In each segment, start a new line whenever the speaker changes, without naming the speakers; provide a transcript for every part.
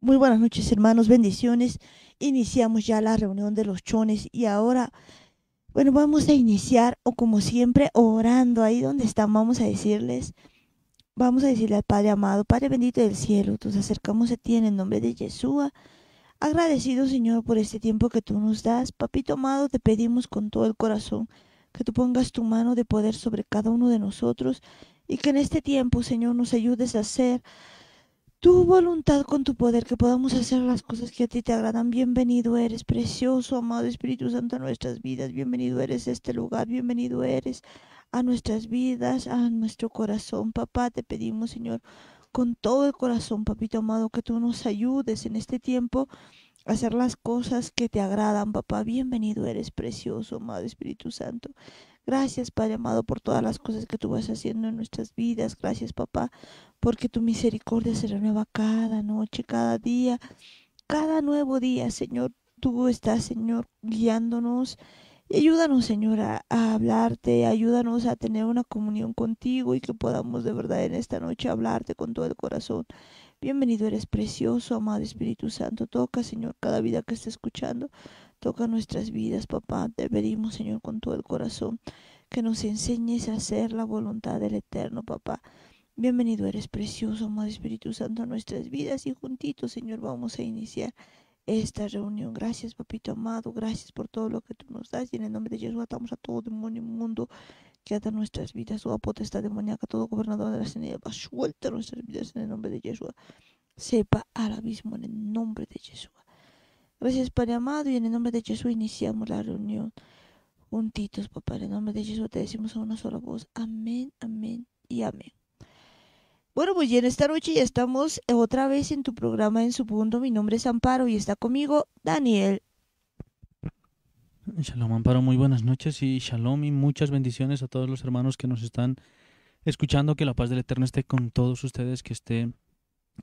Muy buenas noches, hermanos, bendiciones. Iniciamos ya la reunión de los chones y ahora, bueno, vamos a iniciar, o como siempre, orando ahí donde están, vamos a decirles, vamos a decirle al Padre amado, Padre bendito del cielo, nos acercamos a ti en el nombre de Yeshua. Agradecido, Señor, por este tiempo que tú nos das. Papito amado, te pedimos con todo el corazón que tú pongas tu mano de poder sobre cada uno de nosotros y que en este tiempo, Señor, nos ayudes a ser tu voluntad con tu poder, que podamos hacer las cosas que a ti te agradan. Bienvenido eres, precioso, amado Espíritu Santo, a nuestras vidas. Bienvenido eres a este lugar. Bienvenido eres a nuestras vidas, a nuestro corazón. Papá, te pedimos, Señor, con todo el corazón, papito amado, que tú nos ayudes en este tiempo a hacer las cosas que te agradan, papá. Bienvenido eres, precioso, amado Espíritu Santo. Gracias, Padre amado, por todas las cosas que tú vas haciendo en nuestras vidas. Gracias, papá, porque tu misericordia se renueva cada noche, cada día, cada nuevo día, Señor. Tú estás, Señor, guiándonos. Y ayúdanos, Señor, a, hablarte, ayúdanos a tener una comunión contigo y que podamos de verdad en esta noche hablarte con todo el corazón. Bienvenido eres precioso, amado Espíritu Santo. Toca, Señor, cada vida que esté escuchando. Toca nuestras vidas, papá. Te pedimos, Señor, con todo el corazón, que nos enseñes a hacer la voluntad del Eterno, papá. Bienvenido eres precioso, amado Espíritu Santo, a nuestras vidas y juntitos, Señor, vamos a iniciar esta reunión. Gracias, papito amado, gracias por todo lo que tú nos das y en el nombre de Jesús atamos a todo demonio mundo que ata nuestras vidas, toda potestad demoníaca, todo gobernador de la las va suelta nuestras vidas en el nombre de Jesús. Sepa ahora mismo en el nombre de Jesús. Gracias, Padre amado, y en el nombre de Jesús iniciamos la reunión. Juntitos, papá, en el nombre de Jesús te decimos a una sola voz. Amén, amén y amén. Bueno, pues bien, esta noche ya estamos otra vez en tu programa en su punto. Mi nombre es Amparo y está conmigo Daniel.
Shalom Amparo, muy buenas noches y shalom y muchas bendiciones a todos los hermanos que nos están escuchando. Que la paz del Eterno esté con todos ustedes, que esté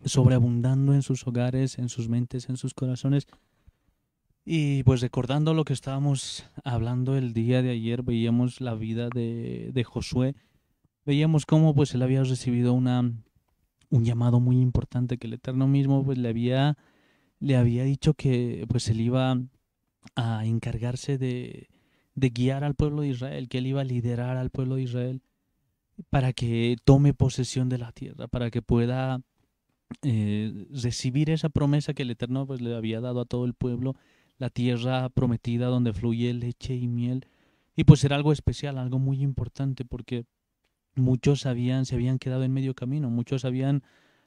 sobreabundando en sus hogares, en sus mentes, en sus corazones. Y pues recordando lo que estábamos hablando el día de ayer, veíamos la vida de, de Josué veíamos cómo pues él había recibido una, un llamado muy importante que el Eterno mismo pues le había, le había dicho que pues él iba a encargarse de, guiar al pueblo de Israel, que él iba a liderar al pueblo de Israel para que tome posesión de la tierra, para que pueda eh, recibir esa promesa que el Eterno pues, le había dado a todo el pueblo, la tierra prometida donde fluye leche y miel. Y pues era algo especial, algo muy importante, porque muchos habían, se habían quedado en medio camino, muchos habían,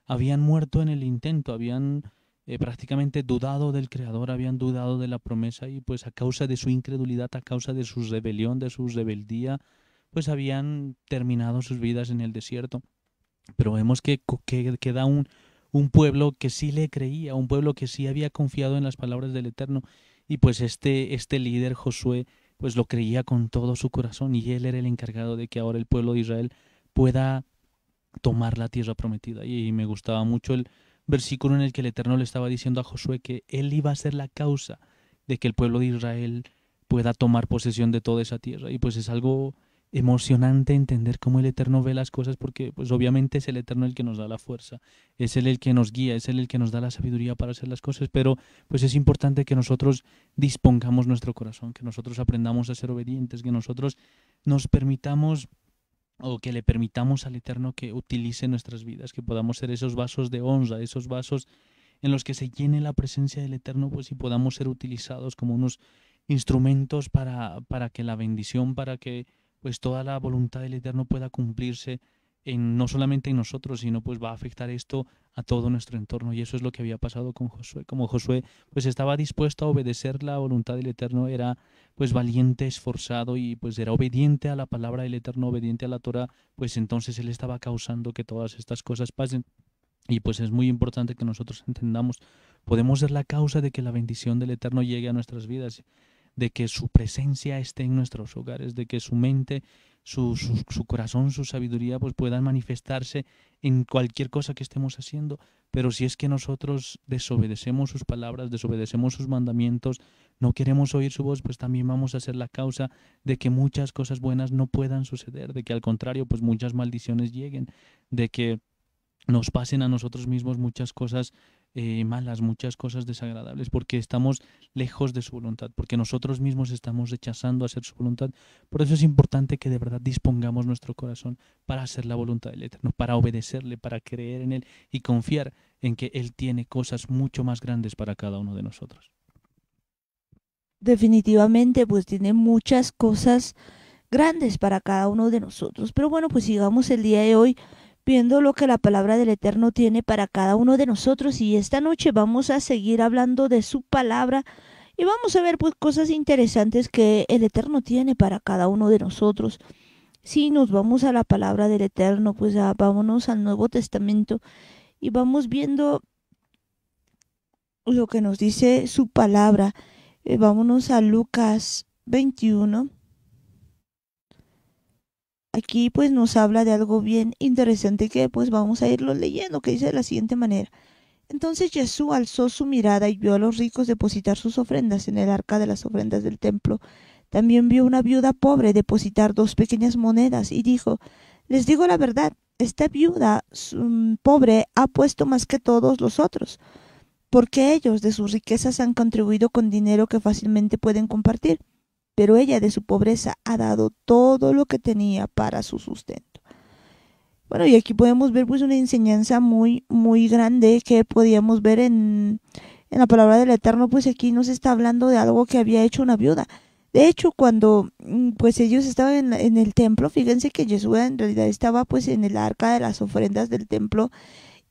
habían muerto en el intento, habían eh, prácticamente dudado del Creador, habían dudado de la promesa y pues a causa de su incredulidad, a causa de su rebelión, de su rebeldía, pues habían terminado sus vidas en el desierto. Pero vemos que, queda un, un pueblo que sí le creía, un pueblo que sí había confiado en las palabras del Eterno. Y pues este, este líder Josué pues lo creía con todo su corazón y él era el encargado de que ahora el pueblo de Israel pueda tomar la tierra prometida. Y me gustaba mucho el versículo en el que el Eterno le estaba diciendo a Josué que él iba a ser la causa de que el pueblo de Israel pueda tomar posesión de toda esa tierra. Y pues es algo emocionante entender cómo el Eterno ve las cosas, porque pues obviamente es el Eterno el que nos da la fuerza, es Él el que nos guía, es el que nos da la sabiduría para hacer las cosas, pero pues es importante que nosotros dispongamos nuestro corazón, que nosotros aprendamos a ser obedientes, que nosotros nos permitamos o que le permitamos al Eterno que utilice nuestras vidas, que podamos ser esos vasos de onza esos vasos en los que se llene la presencia del Eterno, pues y podamos ser utilizados como unos instrumentos para, para que la bendición, para que pues toda la voluntad del Eterno pueda cumplirse en, no solamente en nosotros, sino pues va a afectar esto a todo nuestro entorno. Y eso es lo que había pasado con Josué. Como Josué pues estaba dispuesto a obedecer la voluntad del Eterno, era pues valiente, esforzado y pues era obediente a la palabra del Eterno, obediente a la Torah, pues entonces él estaba causando que todas estas cosas pasen. Y pues es muy importante que nosotros entendamos, podemos ser la causa de que la bendición del Eterno llegue a nuestras vidas de que su presencia esté en nuestros hogares, de que su mente, su, corazón, su sabiduría, pues puedan manifestarse en cualquier cosa que estemos haciendo. Pero si es que nosotros desobedecemos sus palabras, desobedecemos sus mandamientos, no queremos oír su voz, pues también vamos a ser la causa de que muchas cosas buenas no puedan suceder, de que al contrario, pues muchas maldiciones lleguen, de que nos pasen a nosotros mismos muchas cosas eh, malas, muchas cosas desagradables, porque estamos lejos de su voluntad, porque nosotros mismos estamos rechazando hacer su voluntad. Por eso es importante que de verdad dispongamos nuestro corazón para hacer la voluntad del Eterno, para obedecerle, para creer en Él y confiar en que Él tiene cosas mucho más grandes para cada uno de nosotros.
Definitivamente, pues tiene muchas cosas grandes para cada uno de nosotros. Pero bueno, pues sigamos el día de hoy viendo lo que la palabra del Eterno tiene para cada uno de nosotros y esta noche vamos a seguir hablando de su palabra y vamos a ver pues cosas interesantes que el Eterno tiene para cada uno de nosotros. Si nos vamos a la palabra del Eterno, pues vámonos al Nuevo Testamento y vamos viendo lo que nos dice su palabra. Eh, vámonos a Lucas 21 aquí pues nos habla de algo bien interesante que pues vamos a irlo leyendo, que dice de la siguiente manera. Entonces Jesús alzó su mirada y vio a los ricos depositar sus ofrendas en el arca de las ofrendas del templo. También vio una viuda pobre depositar dos pequeñas monedas y dijo, les digo la verdad, esta viuda mm, pobre ha puesto más que todos los otros, porque ellos de sus riquezas han contribuido con dinero que fácilmente pueden compartir pero ella de su pobreza ha dado todo lo que tenía para su sustento. Bueno, y aquí podemos ver pues una enseñanza muy, muy grande que podíamos ver en, en la palabra del Eterno, pues aquí nos está hablando de algo que había hecho una viuda. De hecho, cuando mm, pues ellos estaban en, el templo, fíjense que Yeshua en realidad estaba pues en el arca de las ofrendas del templo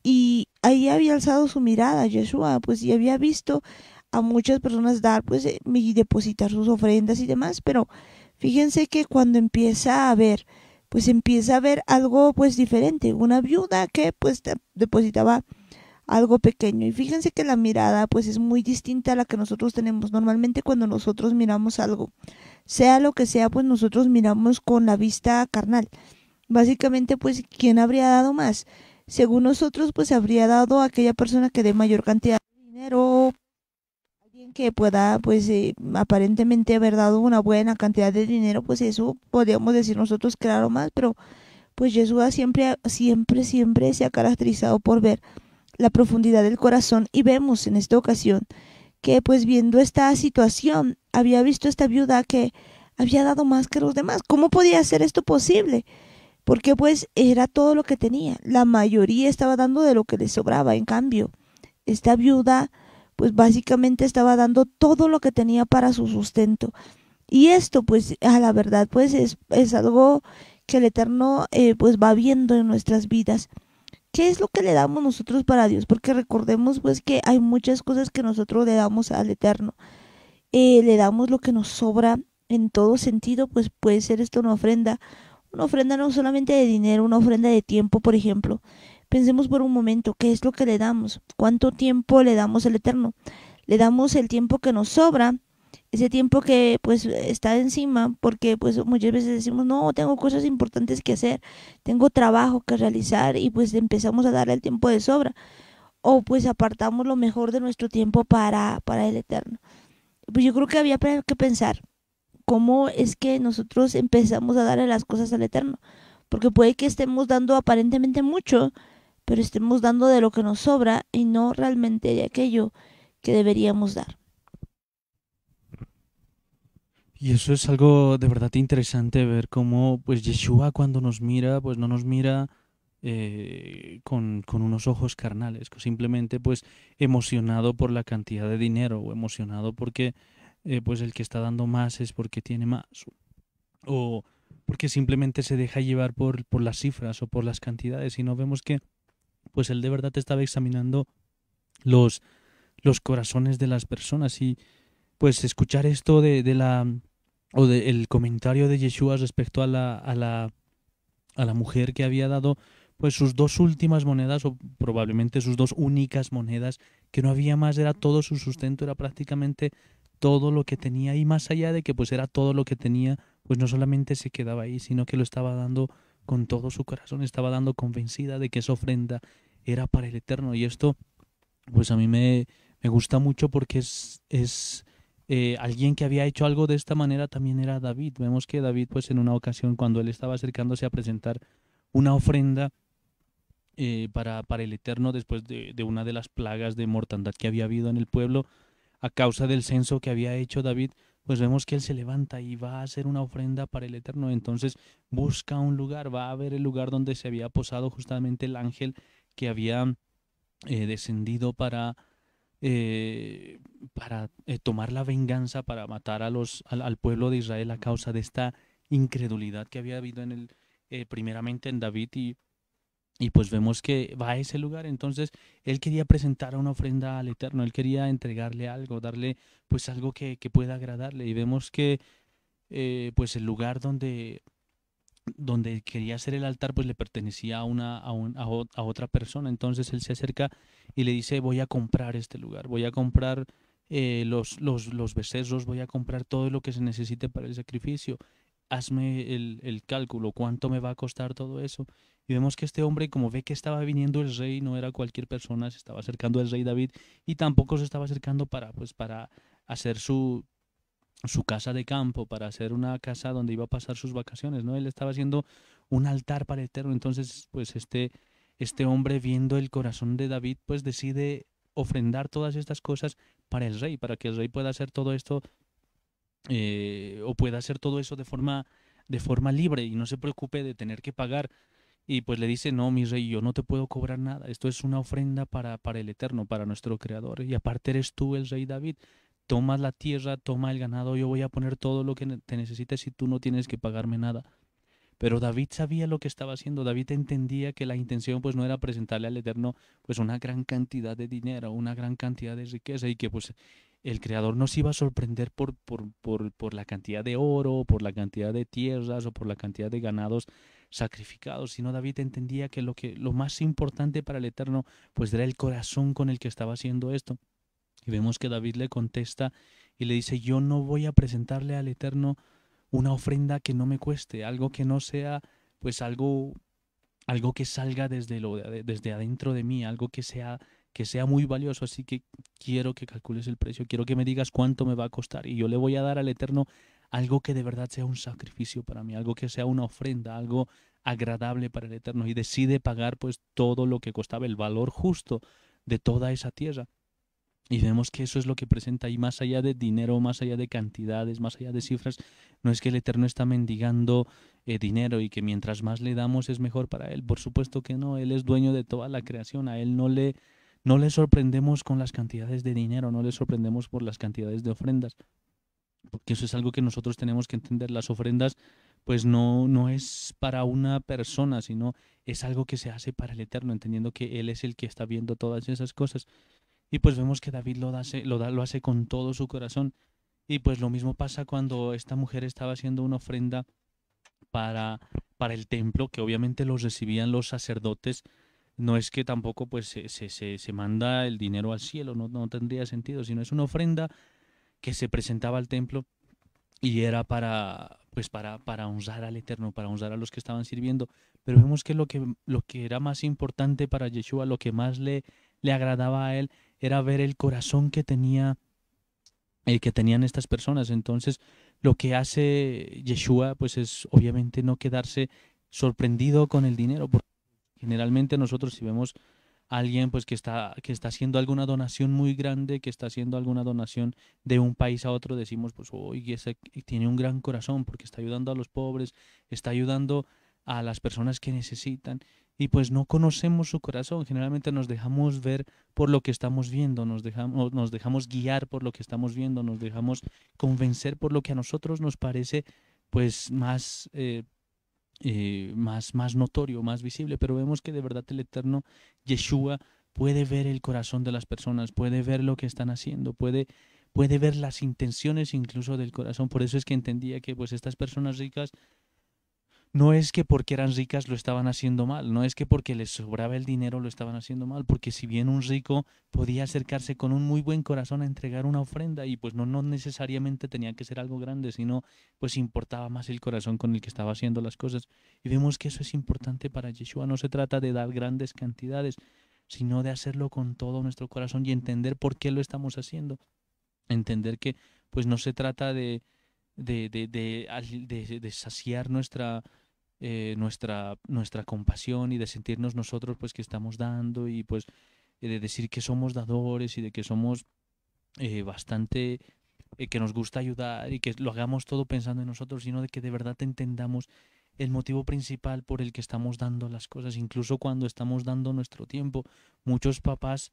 y ahí había alzado su mirada Yeshua, pues y había visto a muchas personas dar pues eh, y depositar sus ofrendas y demás, pero fíjense que cuando empieza a ver pues empieza a ver algo pues diferente, una viuda que pues depositaba algo pequeño. Y fíjense que la mirada pues es muy distinta a la que nosotros tenemos. Normalmente cuando nosotros miramos algo, sea lo que sea, pues nosotros miramos con la vista carnal. Básicamente pues ¿quién habría dado más? Según nosotros pues habría dado a aquella persona que de mayor cantidad de dinero, que pueda, pues eh, aparentemente haber dado una buena cantidad de dinero, pues eso podríamos decir nosotros, claro, más, pero pues Jesús siempre, siempre, siempre se ha caracterizado por ver la profundidad del corazón y vemos en esta ocasión que pues viendo esta situación había visto esta viuda que había dado más que los demás. ¿Cómo podía ser esto posible? Porque pues era todo lo que tenía. La mayoría estaba dando de lo que le sobraba. En cambio, esta viuda pues básicamente estaba dando todo lo que tenía para su sustento. Y esto, pues, a la verdad, pues es, algo que el Eterno, eh, pues, va viendo en nuestras vidas. ¿Qué es lo que le damos nosotros para Dios? Porque recordemos, pues, que hay muchas cosas que nosotros le damos al Eterno. Eh, le damos lo que nos sobra en todo sentido, pues puede ser esto una ofrenda. Una ofrenda no solamente de dinero, una ofrenda de tiempo, por ejemplo. Pensemos por un momento, ¿qué es lo que le damos? ¿Cuánto tiempo le damos al Eterno? Le damos el tiempo que nos sobra, ese tiempo que pues está encima, porque pues muchas veces decimos, no, tengo cosas importantes que hacer, tengo trabajo que realizar y pues empezamos a darle el tiempo de sobra. O pues apartamos lo mejor de nuestro tiempo para, para el Eterno. Pues yo creo que había que pensar cómo es que nosotros empezamos a darle las cosas al Eterno. Porque puede que estemos dando aparentemente mucho, pero estemos dando de lo que nos sobra y no realmente de aquello que deberíamos dar.
Y eso es algo de verdad interesante ver cómo pues Yeshua cuando nos mira, pues no nos mira eh, con, unos ojos carnales, simplemente pues emocionado por la cantidad de dinero o emocionado porque eh, pues el que está dando más es porque tiene más o porque simplemente se deja llevar por, por las cifras o por las cantidades y no vemos que pues él de verdad estaba examinando los, los corazones de las personas y pues escuchar esto de, de la o del comentario de Yeshua respecto a la, a la a la mujer que había dado pues sus dos últimas monedas o probablemente sus dos únicas monedas que no había más era todo su sustento era prácticamente todo lo que tenía y más allá de que pues era todo lo que tenía pues no solamente se quedaba ahí sino que lo estaba dando con todo su corazón estaba dando convencida de que esa ofrenda era para el Eterno. Y esto, pues a mí me, me gusta mucho porque es, es eh, alguien que había hecho algo de esta manera también era David. Vemos que David, pues en una ocasión, cuando él estaba acercándose a presentar una ofrenda eh, para, para, el Eterno después de, de una de las plagas de mortandad que había habido en el pueblo, a causa del censo que había hecho David, pues vemos que Él se levanta y va a hacer una ofrenda para el Eterno. Entonces busca un lugar, va a ver el lugar donde se había posado justamente el ángel que había eh, descendido para, eh, para eh, tomar la venganza, para matar a los, al, al, pueblo de Israel a causa de esta incredulidad que había habido en el, primeramente en David y y pues vemos que va a ese lugar, entonces él quería presentar una ofrenda al Eterno, él quería entregarle algo, darle pues algo que, pueda agradarle. Y vemos que eh, pues el lugar donde, donde quería hacer el altar pues le pertenecía a, una, a, otra persona. Entonces él se acerca y le dice voy a comprar este lugar, voy a comprar eh, los, los, los becerros, voy a comprar todo lo que se necesite para el sacrificio hazme el, cálculo, cuánto me va a costar todo eso. Y vemos que este hombre, como ve que estaba viniendo el rey, no era cualquier persona, se estaba acercando al rey David y tampoco se estaba acercando para, pues, para hacer su, su casa de campo, para hacer una casa donde iba a pasar sus vacaciones, ¿no? Él estaba haciendo un altar para el Eterno. Entonces, pues este, este hombre, viendo el corazón de David, pues decide ofrendar todas estas cosas para el rey, para que el rey pueda hacer todo esto eh, o pueda hacer todo eso de forma, de forma libre y no se preocupe de tener que pagar. Y pues le dice, no, mi rey, yo no te puedo cobrar nada. Esto es una ofrenda para, para el Eterno, para nuestro Creador. Y aparte eres tú el rey David. Toma la tierra, toma el ganado, yo voy a poner todo lo que te necesites y tú no tienes que pagarme nada. Pero David sabía lo que estaba haciendo, David entendía que la intención pues no era presentarle al Eterno pues una gran cantidad de dinero, una gran cantidad de riqueza y que pues el creador no se iba a sorprender por, por, la cantidad de oro, por la cantidad de tierras o por la cantidad de ganados sacrificados, sino David entendía que lo, que, lo más importante para el Eterno pues era el corazón con el que estaba haciendo esto. Y vemos que David le contesta y le dice, yo no voy a presentarle al Eterno una ofrenda que no me cueste, algo que no sea pues algo algo que salga desde lo desde adentro de mí, algo que sea que sea muy valioso, así que quiero que calcules el precio, quiero que me digas cuánto me va a costar y yo le voy a dar al Eterno algo que de verdad sea un sacrificio para mí, algo que sea una ofrenda, algo agradable para el Eterno y decide pagar pues todo lo que costaba el valor justo de toda esa tierra. Y vemos que eso es lo que presenta y más allá de dinero, más allá de cantidades, más allá de cifras, no es que el Eterno está mendigando eh, dinero y que mientras más le damos es mejor para Él. Por supuesto que no, Él es dueño de toda la creación, a Él no le no le sorprendemos con las cantidades de dinero, no le sorprendemos por las cantidades de ofrendas, porque eso es algo que nosotros tenemos que entender. Las ofrendas, pues no, no es para una persona, sino es algo que se hace para el Eterno, entendiendo que Él es el que está viendo todas esas cosas. Y pues vemos que David lo hace, lo hace con todo su corazón. Y pues lo mismo pasa cuando esta mujer estaba haciendo una ofrenda para, para el templo, que obviamente los recibían los sacerdotes no es que tampoco pues se, se, manda el dinero al cielo, no, tendría sentido, sino es una ofrenda que se presentaba al templo y era para pues para para honrar al Eterno, para honrar a los que estaban sirviendo, pero vemos que lo que lo que era más importante para Yeshua, lo que más le le agradaba a él era ver el corazón que tenía el eh, que tenían estas personas. Entonces, lo que hace Yeshua pues es obviamente no quedarse sorprendido con el dinero Generalmente nosotros si vemos a alguien pues que está, que está haciendo alguna donación muy grande, que está haciendo alguna donación de un país a otro, decimos pues hoy ese tiene un gran corazón porque está ayudando a los pobres, está ayudando a las personas que necesitan y pues no conocemos su corazón. Generalmente nos dejamos ver por lo que estamos viendo, nos dejamos, nos dejamos guiar por lo que estamos viendo, nos dejamos convencer por lo que a nosotros nos parece pues más eh, eh, más, más notorio, más visible, pero vemos que de verdad el Eterno Yeshua puede ver el corazón de las personas, puede ver lo que están haciendo, puede, puede ver las intenciones incluso del corazón. Por eso es que entendía que pues estas personas ricas no es que porque eran ricas lo estaban haciendo mal, no es que porque les sobraba el dinero lo estaban haciendo mal, porque si bien un rico podía acercarse con un muy buen corazón a entregar una ofrenda y pues no, no necesariamente tenía que ser algo grande, sino pues importaba más el corazón con el que estaba haciendo las cosas. Y vemos que eso es importante para Yeshua, no se trata de dar grandes cantidades, sino de hacerlo con todo nuestro corazón y entender por qué lo estamos haciendo. Entender que pues no se trata de de, de, de, de saciar nuestra, eh, nuestra, nuestra compasión y de sentirnos nosotros pues que estamos dando y pues eh, de decir que somos dadores y de que somos eh, bastante que nos gusta ayudar y que lo hagamos todo pensando en nosotros, sino de que de verdad entendamos el motivo principal por el que estamos dando las cosas, incluso cuando estamos dando nuestro tiempo. Muchos papás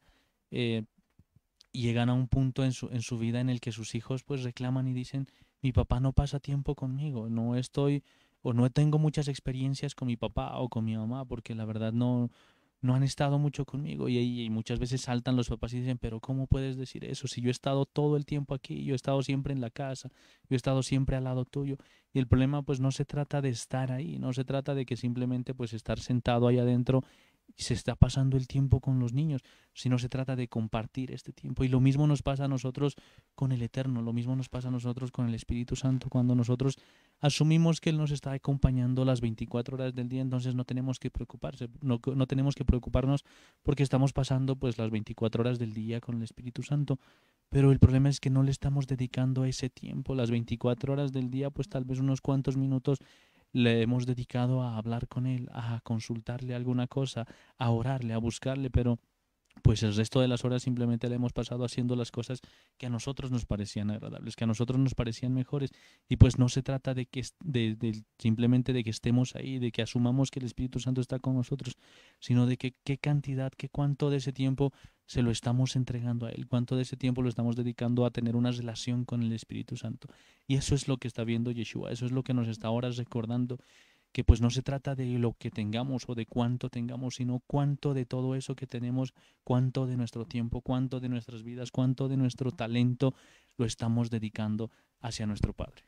llegan a un punto en su, en su vida en el que sus hijos pues reclaman y dicen mi papá no pasa tiempo conmigo, no estoy o no tengo muchas experiencias con mi papá o con mi mamá porque la verdad no no han estado mucho conmigo y, y muchas veces saltan los papás y dicen, pero ¿cómo puedes decir eso? Si yo he estado todo el tiempo aquí, yo he estado siempre en la casa, yo he estado siempre al lado tuyo. Y el problema pues no se trata de estar ahí, no se trata de que simplemente pues estar sentado ahí adentro se está pasando el tiempo con los niños, si no se trata de compartir este tiempo. Y lo mismo nos pasa a nosotros con el Eterno, lo mismo nos pasa a nosotros con el Espíritu Santo, cuando nosotros asumimos que Él nos está acompañando las 24 horas del día, entonces no tenemos que preocuparse, no, no tenemos que preocuparnos porque estamos pasando pues las 24 horas del día con el Espíritu Santo. Pero el problema es que no le estamos dedicando ese tiempo, las 24 horas del día, pues tal vez unos cuantos minutos le hemos dedicado a hablar con Él, a consultarle alguna cosa, a orarle, a buscarle, pero pues el resto de las horas simplemente le hemos pasado haciendo las cosas que a nosotros nos parecían agradables, que a nosotros nos parecían mejores. Y pues no se trata de que de, simplemente de que estemos ahí, de que asumamos que el Espíritu Santo está con nosotros, sino de que qué cantidad, qué cuánto de ese tiempo se lo estamos entregando a Él, cuánto de ese tiempo lo estamos dedicando a tener una relación con el Espíritu Santo. Y eso es lo que está viendo Yeshua, eso es lo que nos está ahora recordando, que pues no se trata de lo que tengamos o de cuánto tengamos, sino cuánto de todo eso que tenemos, cuánto de nuestro tiempo, cuánto de nuestras vidas, cuánto de nuestro talento lo estamos dedicando hacia nuestro Padre.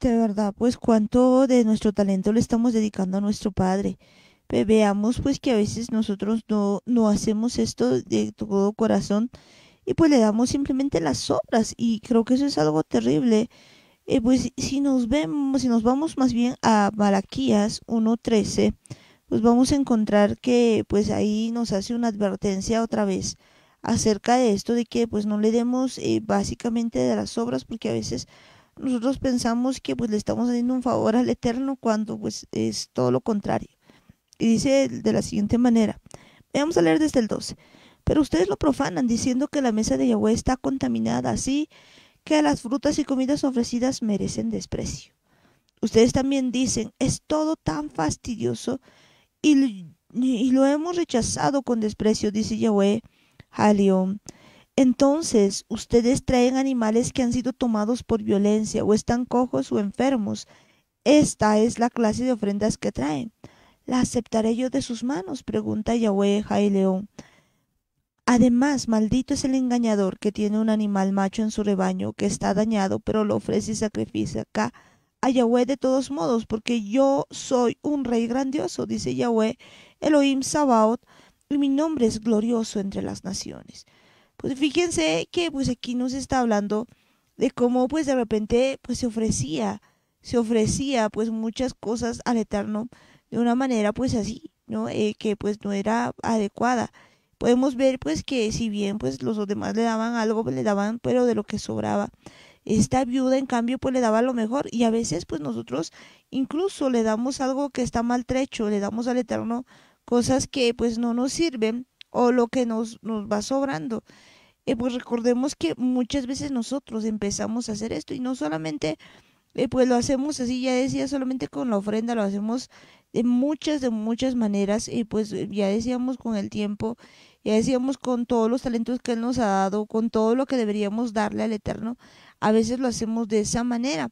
De verdad, pues cuánto de nuestro talento lo estamos dedicando a nuestro Padre veamos pues que a veces nosotros no, no hacemos esto de todo corazón y pues le damos simplemente las obras y creo que eso es algo terrible. Eh, pues si nos vemos, si nos vamos más bien a Malaquías 1.13, pues vamos a encontrar que pues ahí nos hace una advertencia otra vez acerca de esto de que pues no le demos eh, básicamente de las obras porque a veces nosotros pensamos que pues le estamos haciendo un favor al Eterno cuando pues es todo lo contrario y dice de la siguiente manera. Vamos a leer desde el 12. Pero ustedes lo profanan diciendo que la mesa de Yahweh está contaminada, así que las frutas y comidas ofrecidas merecen desprecio. Ustedes también dicen, es todo tan fastidioso y, lo hemos rechazado con desprecio, dice Yahweh león, Entonces, ustedes traen animales que han sido tomados por violencia o están cojos o enfermos. Esta es la clase de ofrendas que traen. ¿La aceptaré yo de sus manos? pregunta Yahweh Jaileón. Además, maldito es el engañador que tiene un animal macho en su rebaño que está dañado, pero lo ofrece y sacrifica acá a Yahweh de todos modos, porque yo soy un rey grandioso, dice Yahweh Elohim Sabaoth, y mi nombre es glorioso entre las naciones. Pues fíjense que pues aquí nos está hablando de cómo pues de repente pues se ofrecía, se ofrecía pues muchas cosas al Eterno de una manera pues así, ¿no? Eh, que pues no era adecuada. Podemos ver pues que si bien pues los demás le daban algo, pues, le daban pero de lo que sobraba. Esta viuda en cambio pues le daba lo mejor y a veces pues nosotros incluso le damos algo que está maltrecho, le damos al Eterno cosas que pues no nos sirven o lo que nos, nos va sobrando. Eh, pues recordemos que muchas veces nosotros empezamos a hacer esto y no solamente eh, pues lo hacemos así, ya decía, solamente con la ofrenda, lo hacemos de muchas, de muchas maneras y pues eh, ya decíamos con el tiempo, ya decíamos con todos los talentos que Él nos ha dado, con todo lo que deberíamos darle al Eterno, a veces lo hacemos de esa manera.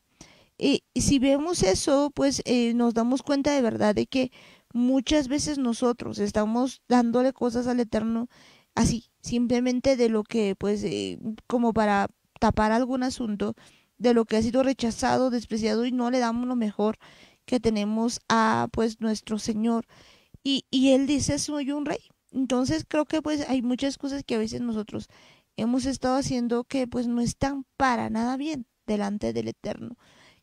Y, si vemos eso, pues eh, nos damos cuenta de verdad de que muchas veces nosotros estamos dándole cosas al Eterno así, simplemente de lo que, pues, eh, como para tapar algún asunto, de lo que ha sido rechazado, despreciado y no le damos lo mejor que tenemos a pues nuestro Señor. Y, Él dice, soy un rey. Entonces creo que pues hay muchas cosas que a veces nosotros hemos estado haciendo que pues no están para nada bien delante del Eterno.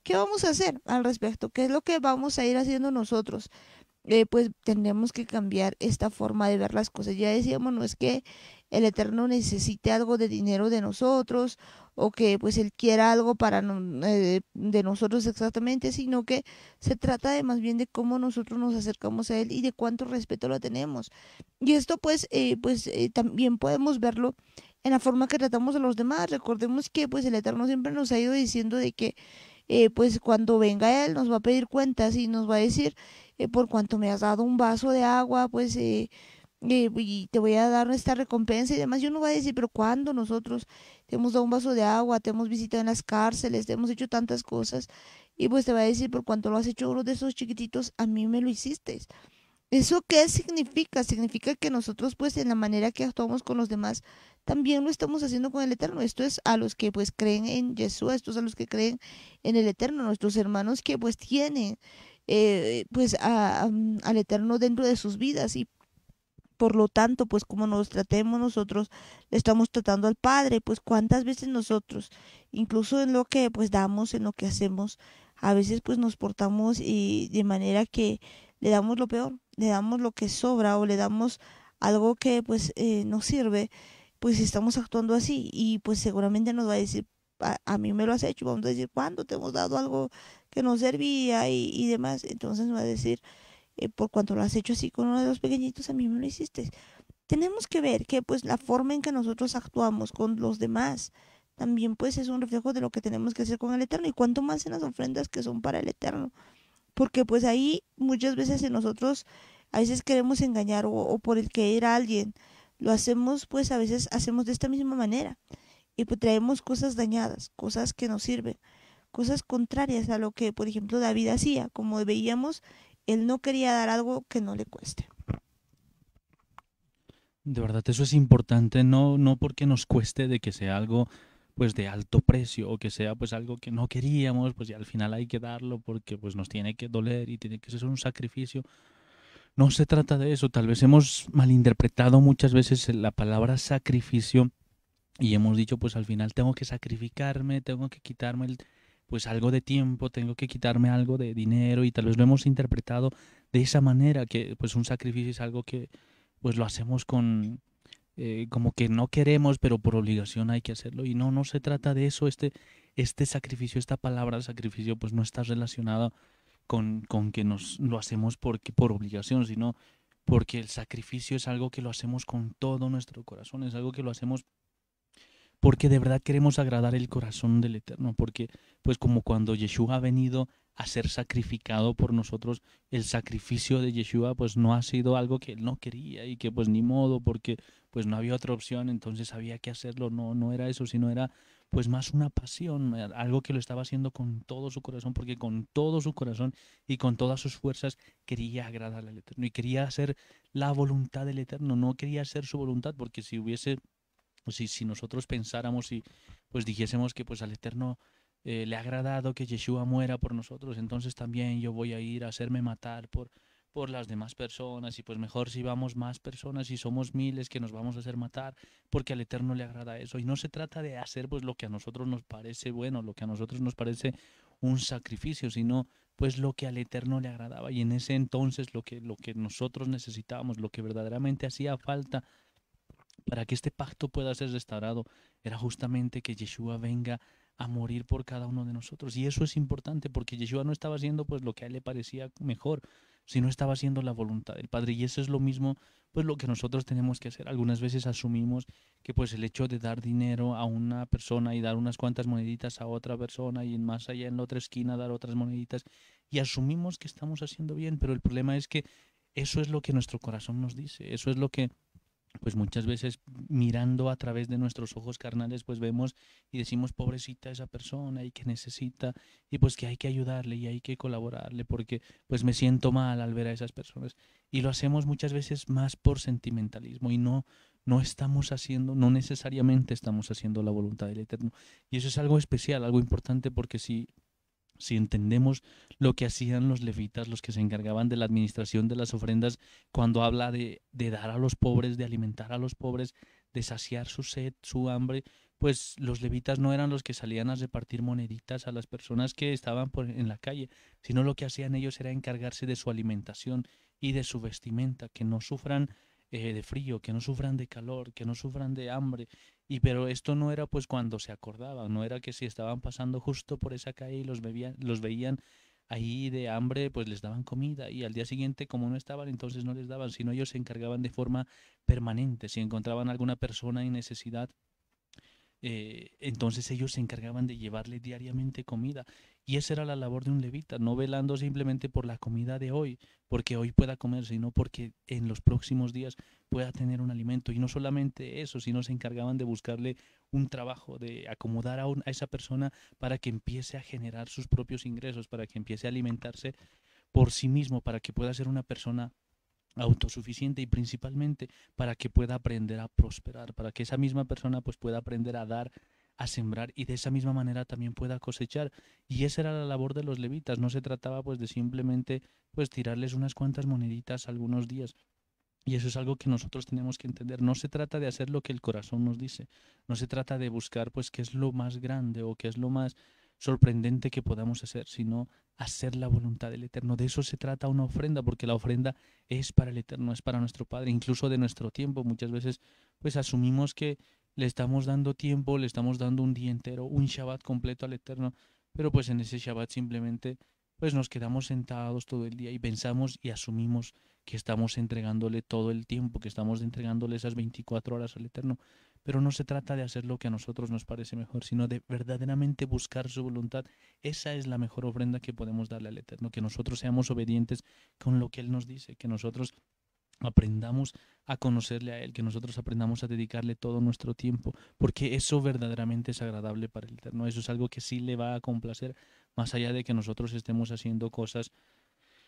¿Qué vamos a hacer al respecto? ¿Qué es lo que vamos a ir haciendo nosotros? Eh, pues tendremos que cambiar esta forma de ver las cosas. Ya decíamos, no es que el Eterno necesite algo de dinero de nosotros o que pues Él quiera algo para eh, de nosotros exactamente, sino que se trata de más bien de cómo nosotros nos acercamos a Él y de cuánto respeto lo tenemos. Y esto pues, eh, pues eh, también podemos verlo en la forma que tratamos a los demás. Recordemos que pues el Eterno siempre nos ha ido diciendo de que pues cuando venga Él nos va a pedir cuentas y nos va a decir por cuanto me has dado un vaso de agua, pues eh, y, te voy a dar esta recompensa y demás. Yo no voy a decir, pero cuando nosotros te hemos dado un vaso de agua, te hemos visitado en las cárceles, te hemos hecho tantas cosas? Y pues te va a decir, por cuanto lo has hecho uno de esos chiquititos, a mí me lo hiciste. ¿Eso qué significa? Significa que nosotros pues en la manera que actuamos con los demás también lo estamos haciendo con el Eterno. Esto es a los que pues creen en Jesús, estos a los que creen en el Eterno, nuestros hermanos que pues tienen eh, pues al Eterno dentro de sus vidas y por lo tanto, pues como nos tratemos nosotros, le estamos tratando al Padre, pues cuántas veces nosotros, incluso en lo que pues damos, en lo que hacemos, a veces pues nos portamos y de manera que le damos lo peor, le damos lo que sobra o le damos algo que pues eh, no sirve, pues estamos actuando así y pues seguramente nos va a decir, a, mí me lo has hecho, vamos a decir, ¿cuándo te hemos dado algo que no servía y, y demás? Entonces nos va a decir, eh, por cuanto lo has hecho así con uno de los pequeñitos, a mí me lo hiciste. Tenemos que ver que pues la forma en que nosotros actuamos con los demás también pues es un reflejo de lo que tenemos que hacer con el Eterno y cuanto más en las ofrendas que son para el Eterno. Porque pues ahí muchas veces en nosotros a veces queremos engañar o, por el que era alguien. Lo hacemos pues a veces hacemos de esta misma manera y pues traemos cosas dañadas, cosas que no sirven, cosas contrarias a lo que por ejemplo David hacía, como veíamos él no quería dar algo que no le cueste.
De verdad, eso es importante, no, no porque nos cueste de que sea algo pues de alto precio o que sea pues algo que no queríamos, pues y al final hay que darlo porque pues nos tiene que doler y tiene que ser un sacrificio. No se trata de eso, tal vez hemos malinterpretado muchas veces la palabra sacrificio y hemos dicho pues al final tengo que sacrificarme, tengo que quitarme el, pues algo de tiempo, tengo que quitarme algo de dinero y tal vez lo hemos interpretado de esa manera, que pues un sacrificio es algo que pues lo hacemos con eh, como que no queremos, pero por obligación hay que hacerlo. Y no, no se trata de eso, este, este sacrificio, esta palabra sacrificio pues no está relacionada con, con que nos lo hacemos porque, por obligación, sino porque el sacrificio es algo que lo hacemos con todo nuestro corazón, es algo que lo hacemos porque de verdad queremos agradar el corazón del Eterno, porque pues como cuando Yeshua ha venido a ser sacrificado por nosotros, el sacrificio de Yeshua pues no ha sido algo que él no quería y que pues ni modo, porque pues no había otra opción, entonces había que hacerlo, no, no era eso, sino era pues más una pasión, eh, algo que lo estaba haciendo con todo su corazón, porque con todo su corazón y con todas sus fuerzas quería agradar al Eterno y quería hacer la voluntad del Eterno, no quería hacer su voluntad, porque si hubiese pues, si, si nosotros pensáramos y pues dijésemos que pues al Eterno eh, le ha agradado que Yeshua muera por nosotros, entonces también yo voy a ir a hacerme matar por, por las demás personas y pues mejor si vamos más personas y somos miles que nos vamos a hacer matar porque al Eterno le agrada eso y no se trata de hacer pues lo que a nosotros nos parece bueno, lo que a nosotros nos parece un sacrificio, sino pues lo que al Eterno le agradaba y en ese entonces lo que, lo que nosotros necesitábamos, lo que verdaderamente hacía falta para que este pacto pueda ser restaurado, era justamente que Yeshua venga a morir por cada uno de nosotros. Y eso es importante porque Yeshua no estaba haciendo pues lo que a él le parecía mejor, sino estaba haciendo la voluntad del Padre. Y eso es lo mismo pues lo que nosotros tenemos que hacer. Algunas veces asumimos que pues el hecho de dar dinero a una persona y dar unas cuantas moneditas a otra persona y más allá en la otra esquina dar otras moneditas y asumimos que estamos haciendo bien, pero el problema es que eso es lo que nuestro corazón nos dice, eso es lo que pues muchas veces mirando a través de nuestros ojos carnales, pues vemos y decimos, pobrecita esa persona y que necesita, y pues que hay que ayudarle y hay que colaborarle, porque pues me siento mal al ver a esas personas. Y lo hacemos muchas veces más por sentimentalismo y no, no estamos haciendo, no necesariamente estamos haciendo la voluntad del Eterno. Y eso es algo especial, algo importante, porque si si entendemos lo que hacían los levitas, los que se encargaban de la administración de las ofrendas, cuando habla de, dar a los pobres, de alimentar a los pobres, de saciar su sed, su hambre, pues los levitas no eran los que salían a repartir moneditas a las personas que estaban por en la calle, sino lo que hacían ellos era encargarse de su alimentación y de su vestimenta, que no sufran eh, de frío, que no sufran de calor, que no sufran de hambre. Y pero esto no era pues cuando se acordaban, no era que si estaban pasando justo por esa calle y los, bebían, los veían ahí de hambre, pues les daban comida y al día siguiente, como no estaban, entonces no les daban, sino ellos se encargaban de forma permanente. Si encontraban alguna persona en necesidad, eh, entonces ellos se encargaban de llevarle diariamente comida. Y esa era la labor de un levita, no velando simplemente por la comida de hoy, porque hoy pueda comer, sino porque en los próximos días pueda tener un alimento. Y no solamente eso, sino se encargaban de buscarle un trabajo, de acomodar a, a esa persona para que empiece a generar sus propios ingresos, para que empiece a alimentarse por sí mismo, para que pueda ser una persona autosuficiente y principalmente para que pueda aprender a prosperar, para que esa misma persona pues pueda aprender a dar, a sembrar y de esa misma manera también pueda cosechar. Y esa era la labor de los levitas, no se trataba pues de simplemente pues tirarles unas cuantas moneditas algunos días. Y eso es algo que nosotros tenemos que entender. No se trata de hacer lo que el corazón nos dice. No se trata de buscar pues qué es lo más grande o qué es lo más sorprendente que podamos hacer, sino hacer la voluntad del Eterno. De eso se trata una ofrenda, porque la ofrenda es para el Eterno, es para nuestro Padre, incluso de nuestro tiempo. Muchas veces pues asumimos que le estamos dando tiempo, le estamos dando un día entero, un Shabbat completo al Eterno, pero pues en ese Shabbat simplemente pues nos quedamos sentados todo el día y pensamos y asumimos que estamos entregándole todo el tiempo, que estamos entregándole esas 24 horas al Eterno. Pero no se trata de hacer lo que a nosotros nos parece mejor, sino de verdaderamente buscar su voluntad. Esa es la mejor ofrenda que podemos darle al Eterno, que nosotros seamos obedientes con lo que Él nos dice, que nosotros aprendamos a conocerle a Él, que nosotros aprendamos a dedicarle todo nuestro tiempo, porque eso verdaderamente es agradable para el Eterno, eso es algo que sí le va a complacer, más allá de que nosotros estemos haciendo cosas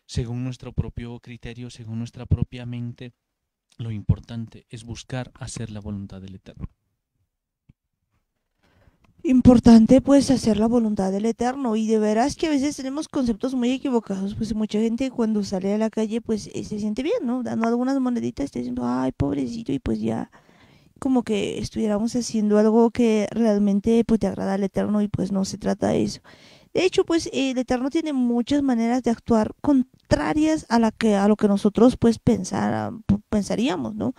según nuestro propio criterio, según nuestra propia mente, lo importante es buscar hacer la voluntad del Eterno.
Importante pues hacer la voluntad del Eterno y de veras que a veces tenemos conceptos muy equivocados, pues mucha gente cuando sale a la calle pues eh, se siente bien, ¿no? Dando algunas moneditas, diciendo, ay, pobrecito, y pues ya como que estuviéramos haciendo algo que realmente pues te agrada al Eterno y pues no se trata de eso. De hecho, pues el Eterno tiene muchas maneras de actuar contrarias a, la a lo que nosotros pues pensaríamos, ¿no?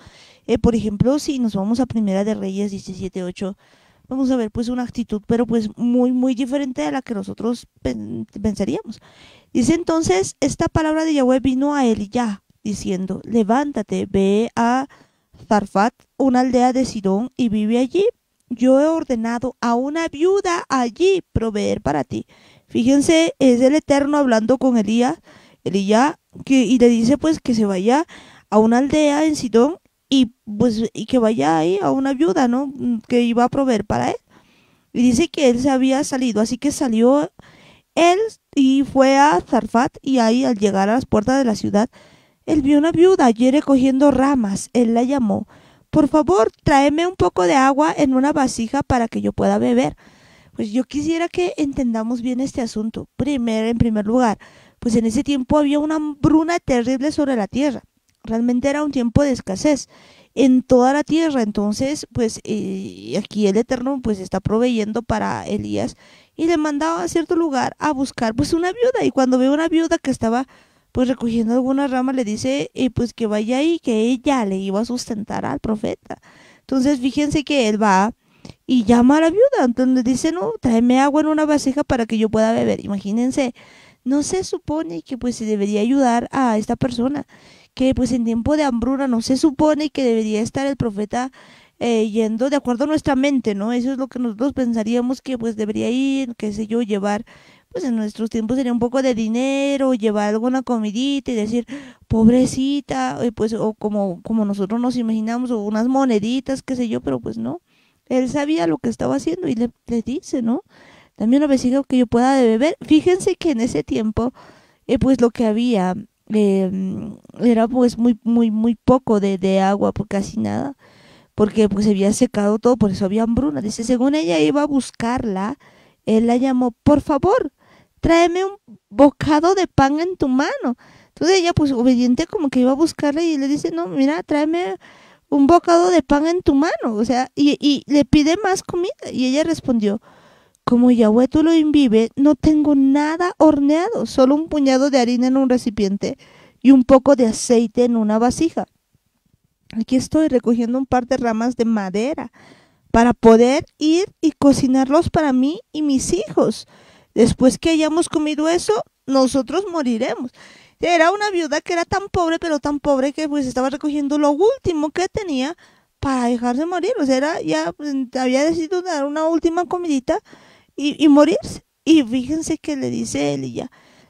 Eh, por ejemplo, si nos vamos a Primera de Reyes 17.8, vamos a ver pues una actitud, pero pues muy, muy diferente a la que nosotros pensaríamos. Dice entonces, esta palabra de Yahweh vino a él ya, diciendo, levántate, ve a Zarfat, una aldea de Sidón, y vive allí yo he ordenado a una viuda allí proveer para ti. Fíjense, es el Eterno hablando con Elías, Elías, y le dice pues que se vaya a una aldea en Sidón y pues y que vaya ahí a una viuda, ¿no? Que iba a proveer para él. Y dice que él se había salido, así que salió él y fue a Zarfat y ahí al llegar a las puertas de la ciudad, él vio una viuda ayer recogiendo ramas, él la llamó por favor, tráeme un poco de agua en una vasija para que yo pueda beber. Pues yo quisiera que entendamos bien este asunto. Primero, en primer lugar, pues en ese tiempo había una hambruna terrible sobre la tierra. Realmente era un tiempo de escasez en toda la tierra. Entonces, pues eh, aquí el Eterno pues está proveyendo para Elías y le mandaba a cierto lugar a buscar pues una viuda. Y cuando veo una viuda que estaba pues recogiendo alguna rama le dice y eh, pues que vaya ahí, que ella le iba a sustentar al profeta. Entonces fíjense que él va y llama a la viuda, entonces dice, no, tráeme agua en una vasija para que yo pueda beber. Imagínense, no se supone que pues se debería ayudar a esta persona, que pues en tiempo de hambruna no se supone que debería estar el profeta eh, yendo de acuerdo a nuestra mente, ¿no? Eso es lo que nosotros pensaríamos que pues debería ir, qué sé yo, llevar pues en nuestros tiempos sería un poco de dinero, llevar alguna comidita y decir, pobrecita, y pues, o como, como nosotros nos imaginamos, o unas moneditas, qué sé yo, pero pues no. Él sabía lo que estaba haciendo y le, dice, ¿no? También una vecina que yo pueda de beber. Fíjense que en ese tiempo, eh, pues lo que había em, era pues muy, muy, muy poco de, de agua, por casi nada, porque pues se había secado todo, por eso había hambruna. Dice, según ella iba a buscarla, él la llamó, por favor, tráeme un bocado de pan en tu mano. Entonces ella, pues obediente, como que iba a buscarle y le dice, no, mira, tráeme un bocado de pan en tu mano. O sea, y, le pide más comida. Y ella respondió, como Yahweh tú lo invive, no tengo nada horneado, solo un puñado de harina en un recipiente y un poco de aceite en una vasija. Aquí estoy recogiendo un par de ramas de madera para poder ir y cocinarlos para mí y mis hijos. Después que hayamos comido eso, nosotros moriremos. Era una viuda que era tan pobre, pero tan pobre que pues estaba recogiendo lo último que tenía para dejarse morir. O sea, era, ya mm, había decidido dar una última comidita y, morirse. Y fíjense que le dice él y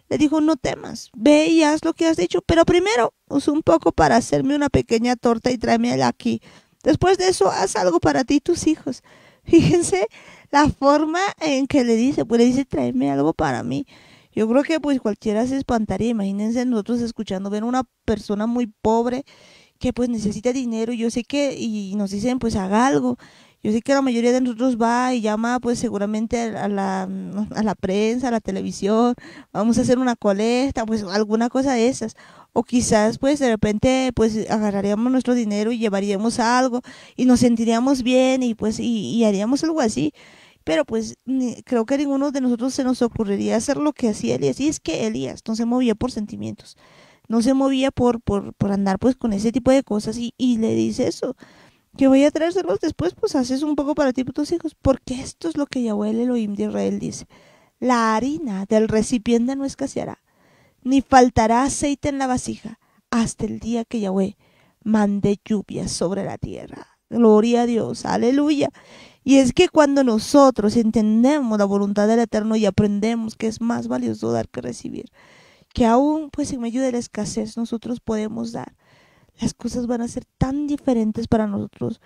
Le dijo, no temas, ve y haz lo que has dicho, pero primero usa un poco para hacerme una pequeña torta y tráeme aquí. Después de eso, haz algo para ti y tus hijos. Fíjense la forma en que le dice, pues le dice, tráeme algo para mí. Yo creo que pues cualquiera se espantaría, imagínense nosotros escuchando ver a una persona muy pobre que pues necesita dinero y yo sé que y nos dicen pues haga algo. Yo sé que la mayoría de nosotros va y llama pues seguramente a la, prensa, a la televisión, vamos a hacer una colecta, pues alguna cosa de esas. O quizás pues de repente pues agarraríamos nuestro dinero y llevaríamos algo y nos sentiríamos bien y pues y haríamos algo así pero pues creo que ninguno de nosotros se nos ocurriría hacer lo que hacía Elías. Y es que Elías no se movía por sentimientos, no se movía por, por, por andar pues con ese tipo de cosas y, y le dice eso, que voy a traérselos después, pues haces un poco para ti y tus hijos, porque esto es lo que Yahweh el Elohim de Israel dice. La harina del recipiente no escaseará, ni faltará aceite en la vasija, hasta el día que Yahweh mande lluvias sobre la tierra. Gloria a Dios, aleluya. Y es que cuando nosotros entendemos la voluntad del Eterno y aprendemos que es más valioso dar que recibir, que aún pues en medio de la escasez nosotros podemos dar, las cosas van a ser tan diferentes para nosotros,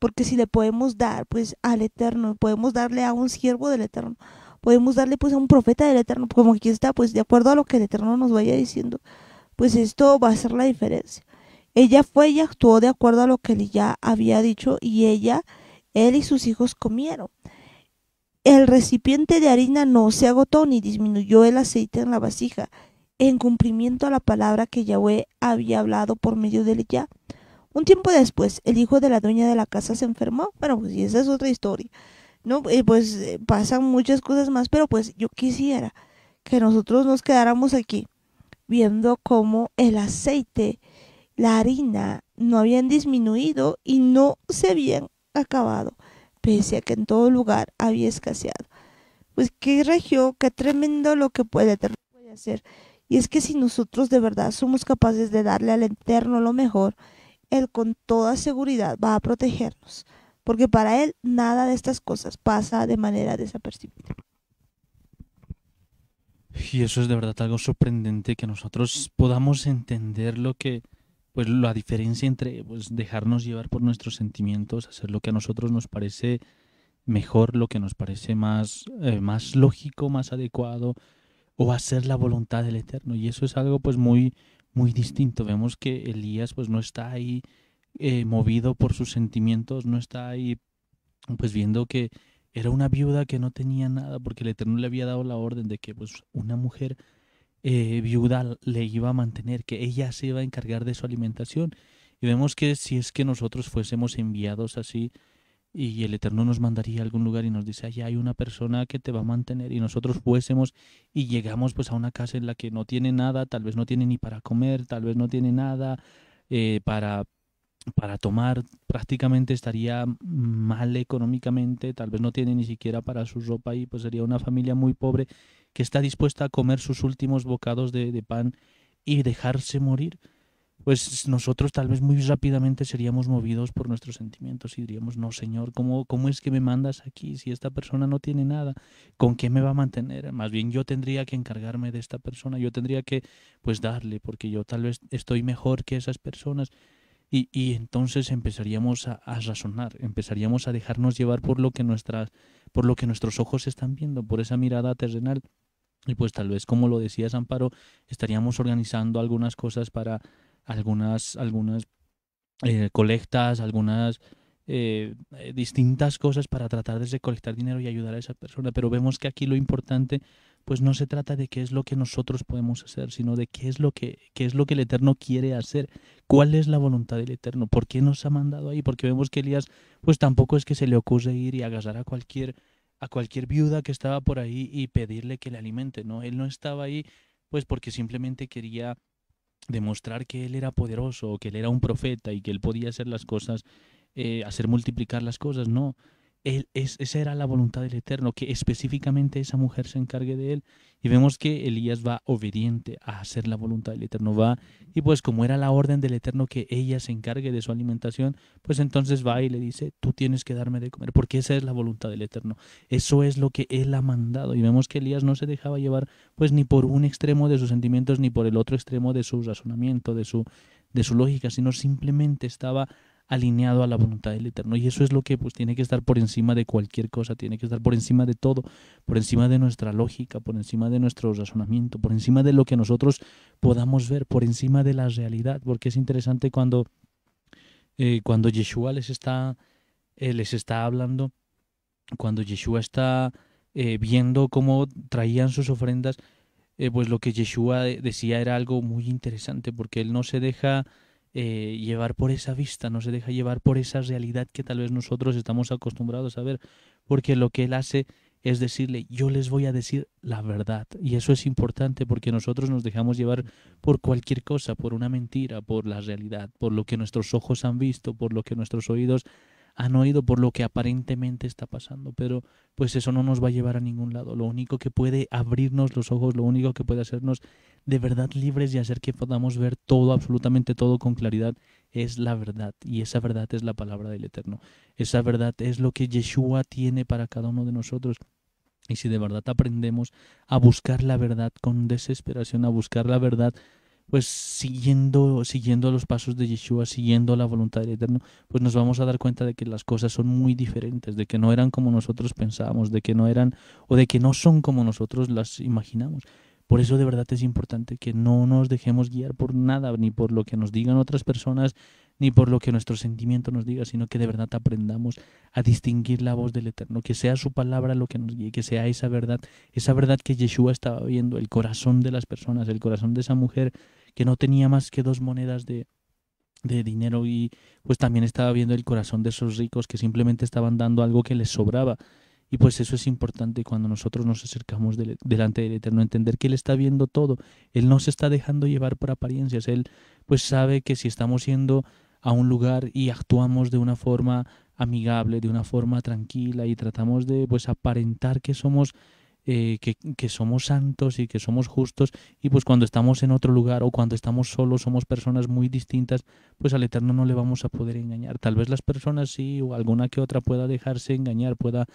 porque si le podemos dar pues al Eterno, podemos darle a un siervo del Eterno, podemos darle pues a un profeta del Eterno, como aquí está, pues de acuerdo a lo que el Eterno nos vaya diciendo, pues esto va a ser la diferencia. Ella fue y actuó de acuerdo a lo que ya había dicho y ella él y sus hijos comieron. El recipiente de harina no se agotó ni disminuyó el aceite en la vasija, en cumplimiento a la palabra que Yahweh había hablado por medio de ya. Un tiempo después, el hijo de la dueña de la casa se enfermó. Bueno, pues y esa es otra historia. No, eh, pues eh, pasan muchas cosas más, pero pues yo quisiera que nosotros nos quedáramos aquí viendo cómo el aceite, la harina, no habían disminuido y no se habían acabado, pese a que en todo lugar había escaseado. Pues qué regió, qué tremendo lo que puede, puede hacer. Y es que si nosotros de verdad somos capaces de darle al Eterno lo mejor, Él con toda seguridad va a protegernos, porque para Él nada de estas cosas pasa de manera desapercibida.
Y eso es de verdad algo sorprendente que nosotros podamos entender lo que pues la diferencia entre pues, dejarnos llevar por nuestros sentimientos, hacer lo que a nosotros nos parece mejor, lo que nos parece más, eh, más lógico, más adecuado, o hacer la voluntad del Eterno. Y eso es algo pues muy, muy distinto. Vemos que Elías pues no está ahí eh, movido por sus sentimientos, no está ahí pues viendo que era una viuda que no tenía nada porque el Eterno le había dado la orden de que pues una mujer eh, viuda le iba a mantener, que ella se iba a encargar de su alimentación. Y vemos que si es que nosotros fuésemos enviados así y el Eterno nos mandaría a algún lugar y nos dice, allá hay una persona que te va a mantener y nosotros fuésemos y llegamos pues a una casa en la que no tiene nada, tal vez no tiene ni para comer, tal vez no tiene nada eh, para, para tomar, prácticamente estaría mal económicamente, tal vez no tiene ni siquiera para su ropa y pues sería una familia muy pobre que está dispuesta a comer sus últimos bocados de, pan y dejarse morir, pues nosotros tal vez muy rápidamente seríamos movidos por nuestros sentimientos y diríamos, no, Señor, ¿cómo, ¿cómo es que me mandas aquí si esta persona no tiene nada? ¿Con qué me va a mantener? Más bien yo tendría que encargarme de esta persona, yo tendría que pues darle, porque yo tal vez estoy mejor que esas personas. Y, entonces empezaríamos a, razonar, empezaríamos a dejarnos llevar por lo que nuestras, por lo que nuestros ojos están viendo, por esa mirada terrenal. Y pues tal vez, como lo decía Amparo, estaríamos organizando algunas cosas para algunas, algunas eh, colectas, algunas eh, eh, distintas cosas para tratar de recolectar dinero y ayudar a esa persona. Pero vemos que aquí lo importante, pues no se trata de qué es lo que nosotros podemos hacer, sino de qué es lo que, qué es lo que el Eterno quiere hacer, cuál es la voluntad del Eterno, por qué nos ha mandado ahí, porque vemos que Elías, pues tampoco es que se le ocurre ir y agarrar a cualquier a cualquier viuda que estaba por ahí y pedirle que le alimente, ¿no? Él no estaba ahí pues porque simplemente quería demostrar que él era poderoso, que él era un profeta y que él podía hacer las cosas, eh, hacer multiplicar las cosas, no, esa era la voluntad del Eterno, que específicamente esa mujer se encargue de él. Y vemos que Elías va obediente a hacer la voluntad del Eterno, va, y pues como era la orden del Eterno que ella se encargue de su alimentación, pues entonces va y le dice, tú tienes que darme de comer, porque esa es la voluntad del Eterno. Eso es lo que él ha mandado. Y vemos que Elías no se dejaba llevar pues ni por un extremo de sus sentimientos, ni por el otro extremo de su razonamiento, de su, de su lógica, sino simplemente estaba alineado a la voluntad del Eterno. Y eso es lo que pues, tiene que estar por encima de cualquier cosa, tiene que estar por encima de todo, por encima de nuestra lógica, por encima de nuestro razonamiento, por encima de lo que nosotros podamos ver, por encima de la realidad. Porque es interesante cuando, eh, cuando Yeshua les está, eh, les está hablando, cuando Yeshua está eh, viendo cómo traían sus ofrendas, pues lo que Yeshua decía era algo muy interesante, porque él no se deja eh, llevar por esa vista, no se deja llevar por esa realidad que tal vez nosotros estamos acostumbrados a ver, porque lo que Él hace es decirle, yo les voy a decir la verdad. Y eso es importante porque nosotros nos dejamos llevar por cualquier cosa, por una mentira, por la realidad, por lo que nuestros ojos han visto, por lo que nuestros oídos han oído por lo que aparentemente está pasando, pero pues eso no nos va a llevar a ningún lado. Lo único que puede abrirnos los ojos, lo único que puede hacernos de verdad libres y hacer que podamos ver todo, absolutamente todo con claridad, es la verdad. Y esa verdad es la palabra del Eterno. Esa verdad es lo que Yeshua tiene para cada uno de nosotros. Y si de verdad aprendemos a buscar la verdad con desesperación, a buscar la verdad, pues siguiendo, siguiendo los pasos de Yeshua, siguiendo la voluntad del Eterno, pues nos vamos a dar cuenta de que las cosas son muy diferentes, de que no eran como nosotros pensábamos, de que no eran o de que no son como nosotros las imaginamos. Por eso de verdad es importante que no nos dejemos guiar por nada, ni por lo que nos digan otras personas, ni por lo que nuestro sentimiento nos diga, sino que de verdad aprendamos a distinguir la voz del Eterno, que sea su palabra lo que nos guíe, que sea esa verdad, esa verdad que Yeshua estaba viendo, el corazón de las personas, el corazón de esa mujer que no tenía más que dos monedas de, de dinero y pues también estaba viendo el corazón de esos ricos que simplemente estaban dando algo que les sobraba y pues eso es importante cuando nosotros nos acercamos delante del Eterno, entender que Él está viendo todo, Él no se está dejando llevar por apariencias, Él pues sabe que si estamos yendo a un lugar y actuamos de una forma amigable, de una forma tranquila y tratamos de pues aparentar que somos eh, que, somos santos y que somos justos y pues cuando estamos en otro lugar o cuando estamos solos somos personas muy distintas, pues al Eterno no le vamos a poder engañar. Tal vez las personas sí o alguna que otra pueda dejarse engañar, pueda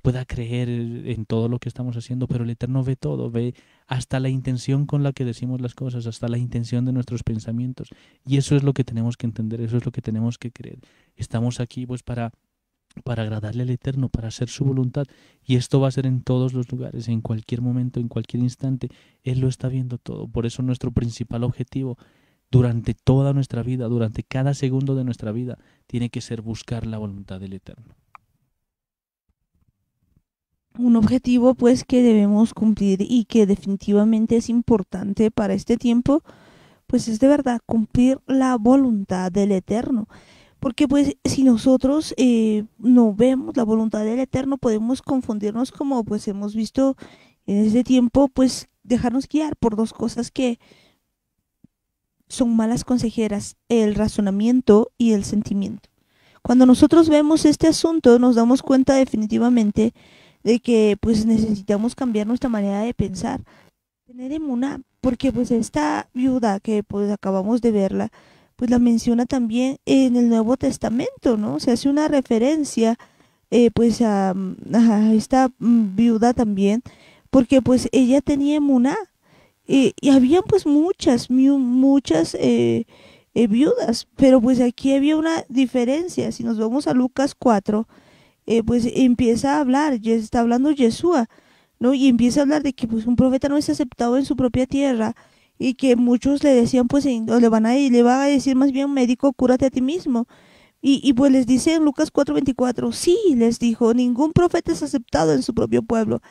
pueda creer en todo lo que estamos haciendo, pero el Eterno ve todo, ve hasta la intención con la que decimos las cosas, hasta la intención de nuestros pensamientos. Y eso es lo que tenemos que entender, eso es lo que tenemos que creer. Estamos aquí pues para para agradarle al Eterno, para hacer su voluntad. Y esto va a ser en todos los lugares, en cualquier momento, en cualquier instante. Él lo está viendo todo. Por eso nuestro principal objetivo durante toda nuestra vida, durante cada segundo de nuestra vida, tiene que ser buscar la voluntad del Eterno
un objetivo pues que debemos cumplir y que definitivamente es importante para este tiempo, pues es de verdad cumplir la voluntad del Eterno. Porque pues si nosotros eh, no vemos la voluntad del Eterno, podemos confundirnos como pues hemos visto en este tiempo, pues dejarnos guiar por dos cosas que son malas consejeras, el razonamiento y el sentimiento. Cuando nosotros vemos este asunto, nos damos cuenta definitivamente de que pues necesitamos cambiar nuestra manera de pensar. Tener emuná, porque pues esta viuda que pues acabamos de verla, pues la menciona también en el Nuevo Testamento, ¿no? Se hace una referencia eh, pues a, mm, esta mm, viuda también, porque pues ella tenía emuná, eh, y habían pues muchas, muchas eh, eh, viudas, pero pues aquí había una diferencia. Si nos vamos a Lucas 4, eh, pues empieza a hablar, está hablando Yeshua, ¿no? Y empieza a hablar de que pues un profeta no es aceptado en su propia tierra y que muchos le decían pues le van a le van a decir más bien médico cúrate a ti mismo y, pues les dice en Lucas 4:24 sí les dijo ningún profeta es aceptado en su propio pueblo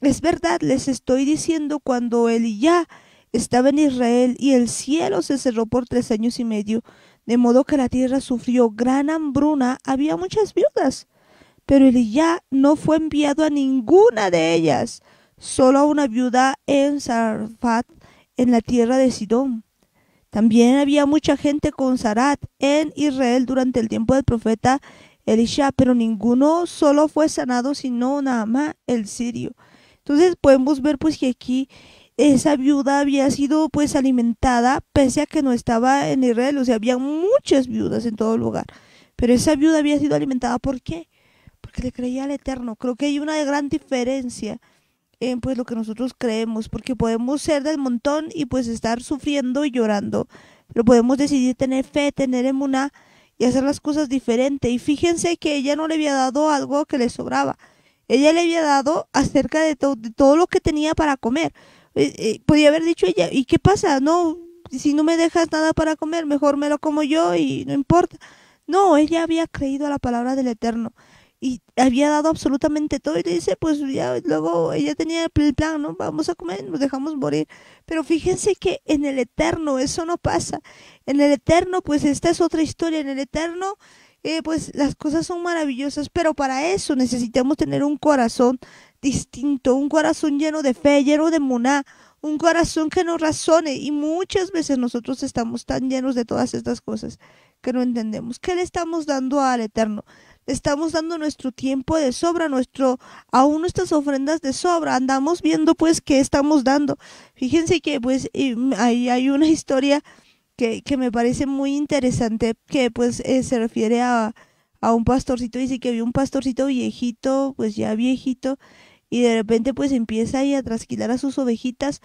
es verdad les estoy diciendo cuando él ya estaba en Israel y el cielo se cerró por tres años y medio de modo que la tierra sufrió gran hambruna había muchas viudas pero Elías no fue enviado a ninguna de ellas, solo a una viuda en Sarfat, en la tierra de Sidón. También había mucha gente con Sarat en Israel durante el tiempo del profeta Elisha, pero ninguno solo fue sanado, sino nada más el sirio. Entonces podemos ver pues que aquí esa viuda había sido pues alimentada pese a que no estaba en Israel, o sea, había muchas viudas en todo lugar, pero esa viuda había sido alimentada ¿por qué? que le creía al Eterno. Creo que hay una gran diferencia en pues lo que nosotros creemos, porque podemos ser del montón y pues estar sufriendo y llorando. Lo podemos decidir tener fe, tener emuna y hacer las cosas diferente. Y fíjense que ella no le había dado algo que le sobraba. Ella le había dado acerca de, todo lo que tenía para comer. Eh, eh, podía haber dicho ella, ¿y qué pasa? No, si no me dejas nada para comer, mejor me lo como yo y no importa. No, ella había creído a la palabra del Eterno y había dado absolutamente todo y dice, pues ya luego ella tenía el plan, ¿no? Vamos a comer, nos dejamos morir. Pero fíjense que en el eterno eso no pasa. En el eterno, pues esta es otra historia. En el eterno, eh, pues las cosas son maravillosas, pero para eso necesitamos tener un corazón distinto, un corazón lleno de fe, lleno de moná, un corazón que nos razone. Y muchas veces nosotros estamos tan llenos de todas estas cosas que no entendemos. ¿Qué le estamos dando al eterno? estamos dando nuestro tiempo de sobra, nuestro, aún nuestras ofrendas de sobra, andamos viendo pues qué estamos dando. Fíjense que pues ahí hay una historia que, que me parece muy interesante, que pues eh, se refiere a, a un pastorcito, dice que había un pastorcito viejito, pues ya viejito, y de repente pues empieza ahí a trasquilar a sus ovejitas,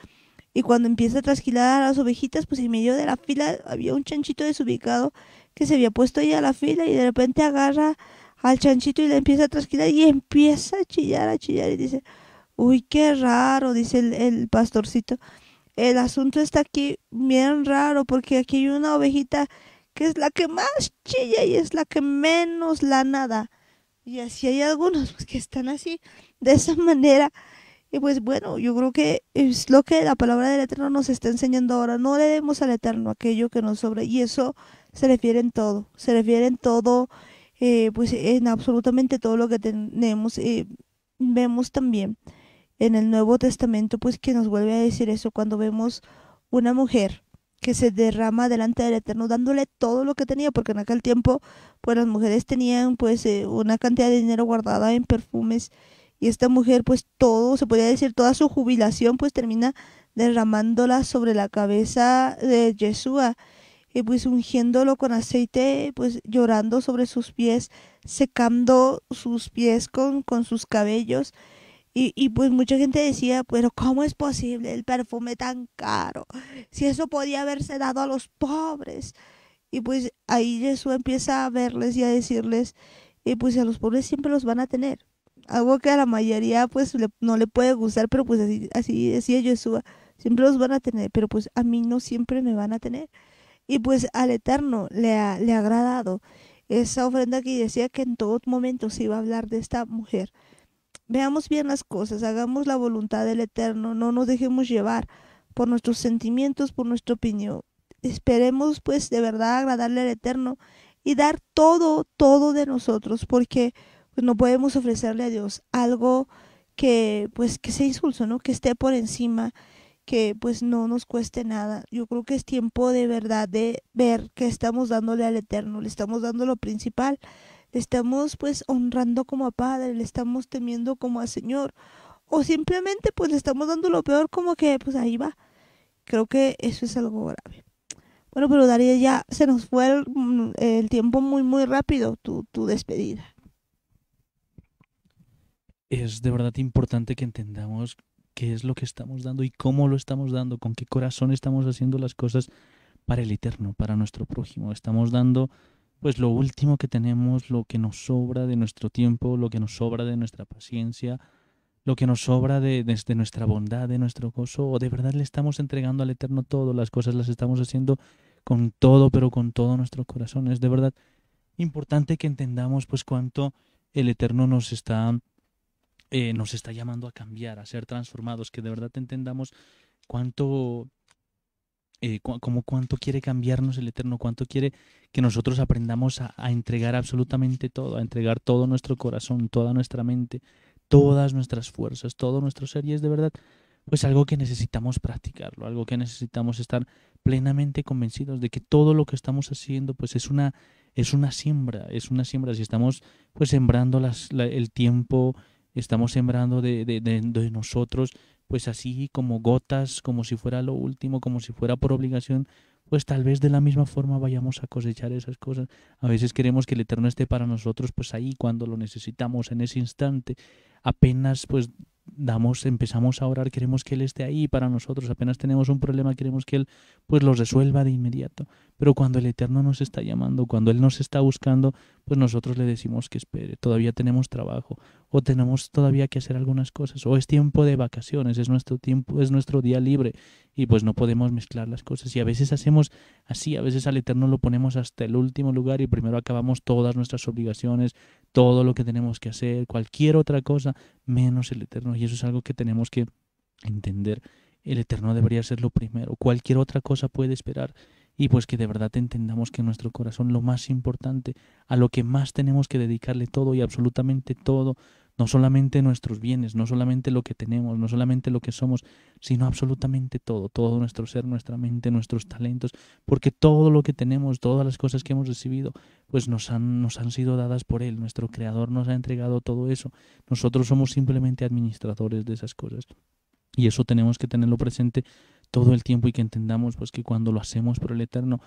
y cuando empieza a trasquilar a las ovejitas, pues en medio de la fila había un chanchito desubicado que se había puesto ahí a la fila y de repente agarra al chanchito y le empieza a trasquilar y empieza a chillar, a chillar y dice, uy, qué raro, dice el, pastorcito. El asunto está aquí bien raro porque aquí hay una ovejita que es la que más chilla y es la que menos la nada. Y así hay algunos pues, que están así, de esa manera. Y pues bueno, yo creo que es lo que la palabra del Eterno nos está enseñando ahora. No le demos al Eterno aquello que nos sobra. Y eso se refiere en todo. Se refiere en todo eh, pues en absolutamente todo lo que tenemos, y eh, vemos también en el Nuevo Testamento, pues que nos vuelve a decir eso cuando vemos una mujer que se derrama delante del Eterno dándole todo lo que tenía, porque en aquel tiempo pues las mujeres tenían pues eh, una cantidad de dinero guardada en perfumes y esta mujer pues todo, se podía decir toda su jubilación pues termina derramándola sobre la cabeza de Yeshua y pues ungiéndolo con aceite, pues llorando sobre sus pies, secando sus pies con, con sus cabellos. Y, pues mucha gente decía, pero ¿cómo es posible el perfume tan caro? Si eso podía haberse dado a los pobres. Y pues ahí Jesús empieza a verles y a decirles, y pues a los pobres siempre los van a tener. Algo que a la mayoría pues no le puede gustar, pero pues así, así decía Jesús, siempre los van a tener, pero pues a mí no siempre me van a tener y pues al Eterno le ha, le ha agradado esa ofrenda que decía que en todo momento se iba a hablar de esta mujer. Veamos bien las cosas, hagamos la voluntad del Eterno, no nos dejemos llevar por nuestros sentimientos, por nuestra opinión. Esperemos pues de verdad agradarle al Eterno y dar todo, todo de nosotros, porque pues, no podemos ofrecerle a Dios algo que pues que sea insulso, ¿no? Que esté por encima que pues no nos cueste nada. Yo creo que es tiempo de verdad de ver que estamos dándole al Eterno, le estamos dando lo principal, le estamos pues honrando como a Padre, le estamos temiendo como a Señor, o simplemente pues le estamos dando lo peor como que pues ahí va. Creo que eso es algo grave. Bueno, pero Daría ya se nos fue el, mm, el, tiempo muy muy rápido, tu, tu despedida.
Es de verdad importante que entendamos qué es lo que estamos dando y cómo lo estamos dando, con qué corazón estamos haciendo las cosas para el eterno, para nuestro prójimo. Estamos dando pues lo último que tenemos, lo que nos sobra de nuestro tiempo, lo que nos sobra de nuestra paciencia, lo que nos sobra de, nuestra bondad, de nuestro gozo, o de verdad le estamos entregando al eterno todo, las cosas las estamos haciendo con todo, pero con todo nuestro corazón. Es de verdad importante que entendamos pues cuánto el eterno nos está eh, nos está llamando a cambiar, a ser transformados, que de verdad entendamos cuánto, eh, como cuánto quiere cambiarnos el Eterno, cuánto quiere que nosotros aprendamos a, entregar absolutamente todo, a entregar todo nuestro corazón, toda nuestra mente, todas nuestras fuerzas, todo nuestro ser, y es de verdad pues algo que necesitamos practicarlo, algo que necesitamos estar plenamente convencidos de que todo lo que estamos haciendo pues es una es una siembra, es una siembra si estamos pues sembrando las, el tiempo estamos sembrando de, nosotros, pues así como gotas, como si fuera lo último, como si fuera por obligación, pues tal vez de la misma forma vayamos a cosechar esas cosas. A veces queremos que el Eterno esté para nosotros, pues ahí cuando lo necesitamos, en ese instante, apenas pues damos, empezamos a orar, queremos que Él esté ahí para nosotros, apenas tenemos un problema, queremos que Él pues lo resuelva de inmediato. Pero cuando el Eterno nos está llamando, cuando Él nos está buscando, pues nosotros le decimos que espere, todavía tenemos trabajo, o tenemos todavía que hacer algunas cosas, o es tiempo de vacaciones, es nuestro tiempo, es nuestro día libre, y pues no podemos mezclar las cosas. Y a veces hacemos así, a veces al Eterno lo ponemos hasta el último lugar y primero acabamos todas nuestras obligaciones, todo lo que tenemos que hacer, cualquier otra cosa, menos el Eterno. Y eso es algo que tenemos que entender. El Eterno debería ser lo primero. Cualquier otra cosa puede esperar y pues que de verdad entendamos que nuestro corazón lo más importante, a lo que más tenemos que dedicarle todo y absolutamente todo, no solamente nuestros bienes, no solamente lo que tenemos, no solamente lo que somos, sino absolutamente todo, todo nuestro ser, nuestra mente, nuestros talentos, porque todo lo que tenemos, todas las cosas que hemos recibido, pues nos han, nos han sido dadas por Él, nuestro Creador nos ha entregado todo eso, nosotros somos simplemente administradores de esas cosas. Y eso tenemos que tenerlo presente todo el tiempo y que entendamos pues que cuando lo hacemos por el Eterno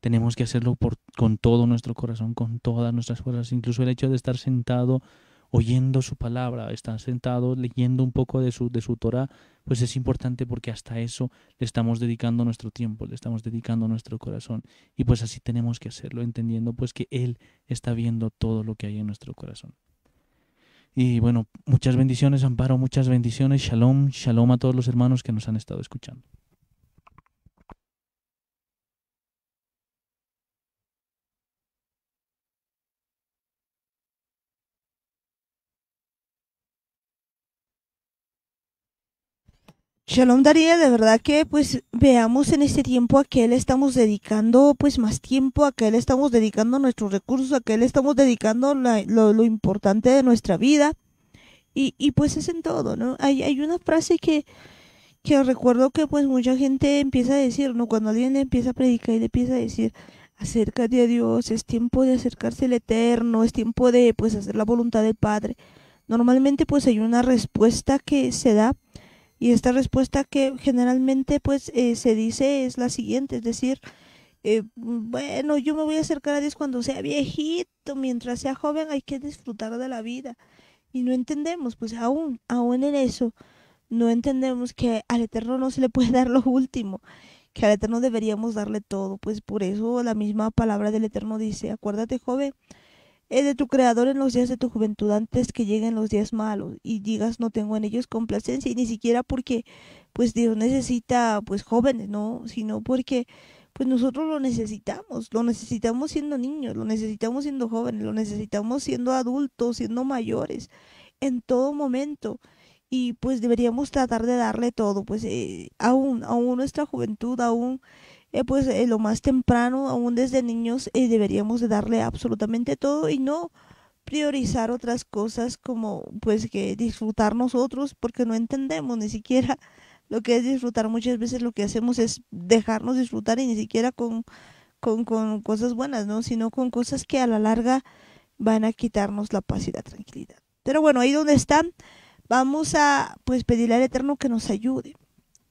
tenemos que hacerlo por, con todo nuestro corazón, con todas nuestras fuerzas, incluso el hecho de estar sentado oyendo su palabra, estar sentado leyendo un poco de su, de su Torah, pues es importante porque hasta eso le estamos dedicando nuestro tiempo, le estamos dedicando nuestro corazón. Y pues así tenemos que hacerlo, entendiendo pues que Él está viendo todo lo que hay en nuestro corazón. Y bueno, muchas bendiciones, Amparo, muchas bendiciones, shalom, shalom a todos los hermanos que nos han estado escuchando.
Shalom Daría, de verdad que pues veamos en este tiempo a qué le estamos dedicando pues más tiempo, a qué le estamos dedicando nuestros recursos, a qué le estamos dedicando lo, importante de nuestra vida. Y, pues es en todo, ¿no? Hay, una frase que, que recuerdo que pues mucha gente empieza a decir, ¿no? Cuando alguien le empieza a predicar y le empieza a decir, acércate a Dios, es tiempo de acercarse al Eterno, es tiempo de pues hacer la voluntad del Padre. Normalmente pues hay una respuesta que se da y esta respuesta que generalmente pues eh, se dice es la siguiente, es decir, eh, bueno, yo me voy a acercar a Dios cuando sea viejito, mientras sea joven hay que disfrutar de la vida. Y no entendemos, pues aún, aún en eso, no entendemos que al Eterno no se le puede dar lo último, que al Eterno deberíamos darle todo, pues por eso la misma palabra del Eterno dice, acuérdate joven, de tu Creador en los días de tu juventud antes que lleguen los días malos y digas no tengo en ellos complacencia y ni siquiera porque pues Dios necesita pues jóvenes, ¿no? Sino porque pues nosotros lo necesitamos, lo necesitamos siendo niños, lo necesitamos siendo jóvenes, lo necesitamos siendo adultos, siendo mayores, en todo momento y pues deberíamos tratar de darle todo, pues eh, aún, aún nuestra juventud, aún eh, pues eh, lo más temprano, aún desde niños, eh, deberíamos de darle absolutamente todo y no priorizar otras cosas como pues que disfrutar nosotros porque no entendemos ni siquiera lo que es disfrutar. Muchas veces lo que hacemos es dejarnos disfrutar y ni siquiera con, con, cosas buenas, ¿no? Sino con cosas que a la larga van a quitarnos la paz y la tranquilidad. Pero bueno, ahí donde están, vamos a pues pedirle al Eterno que nos ayude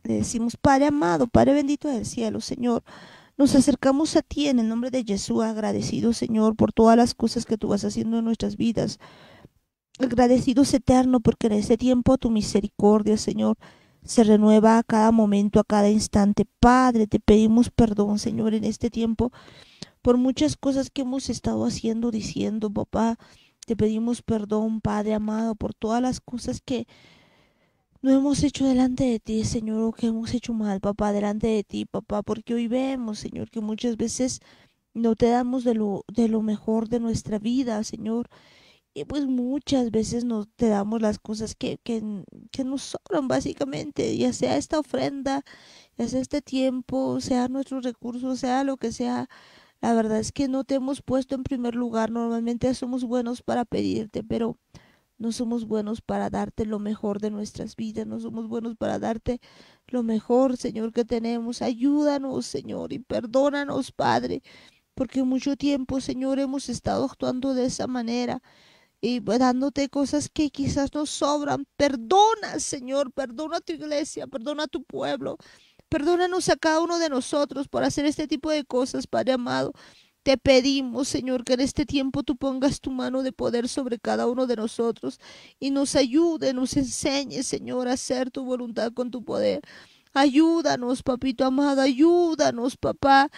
le decimos, Padre amado, Padre bendito del cielo, Señor. Nos acercamos a ti en el nombre de Jesús, agradecido Señor por todas las cosas que tú vas haciendo en nuestras vidas. Agradecidos eterno porque en este tiempo tu misericordia, Señor, se renueva a cada momento, a cada instante. Padre, te pedimos perdón, Señor, en este tiempo por muchas cosas que hemos estado haciendo, diciendo, papá. Te pedimos perdón, Padre amado, por todas las cosas que no hemos hecho delante de ti, Señor, o que hemos hecho mal, papá, delante de ti, papá, porque hoy vemos, Señor, que muchas veces no te damos de lo, de lo mejor de nuestra vida, Señor. Y pues muchas veces no te damos las cosas que, que, que nos sobran, básicamente, ya sea esta ofrenda, ya sea este tiempo, sea nuestros recursos, sea lo que sea. La verdad es que no te hemos puesto en primer lugar. Normalmente somos buenos para pedirte, pero no somos buenos para darte lo mejor de nuestras vidas, no somos buenos para darte lo mejor, Señor, que tenemos. Ayúdanos, Señor, y perdónanos, Padre, porque mucho tiempo, Señor, hemos estado actuando de esa manera y dándote cosas que quizás nos sobran. Perdona, Señor, perdona a tu iglesia, perdona a tu pueblo. Perdónanos a cada uno de nosotros por hacer este tipo de cosas, Padre amado. Te pedimos, Señor, que en este tiempo tú pongas tu mano de poder sobre cada uno de nosotros y nos ayude, nos enseñe, Señor, a hacer tu voluntad con tu poder. Ayúdanos, papito amado, ayúdanos, papá,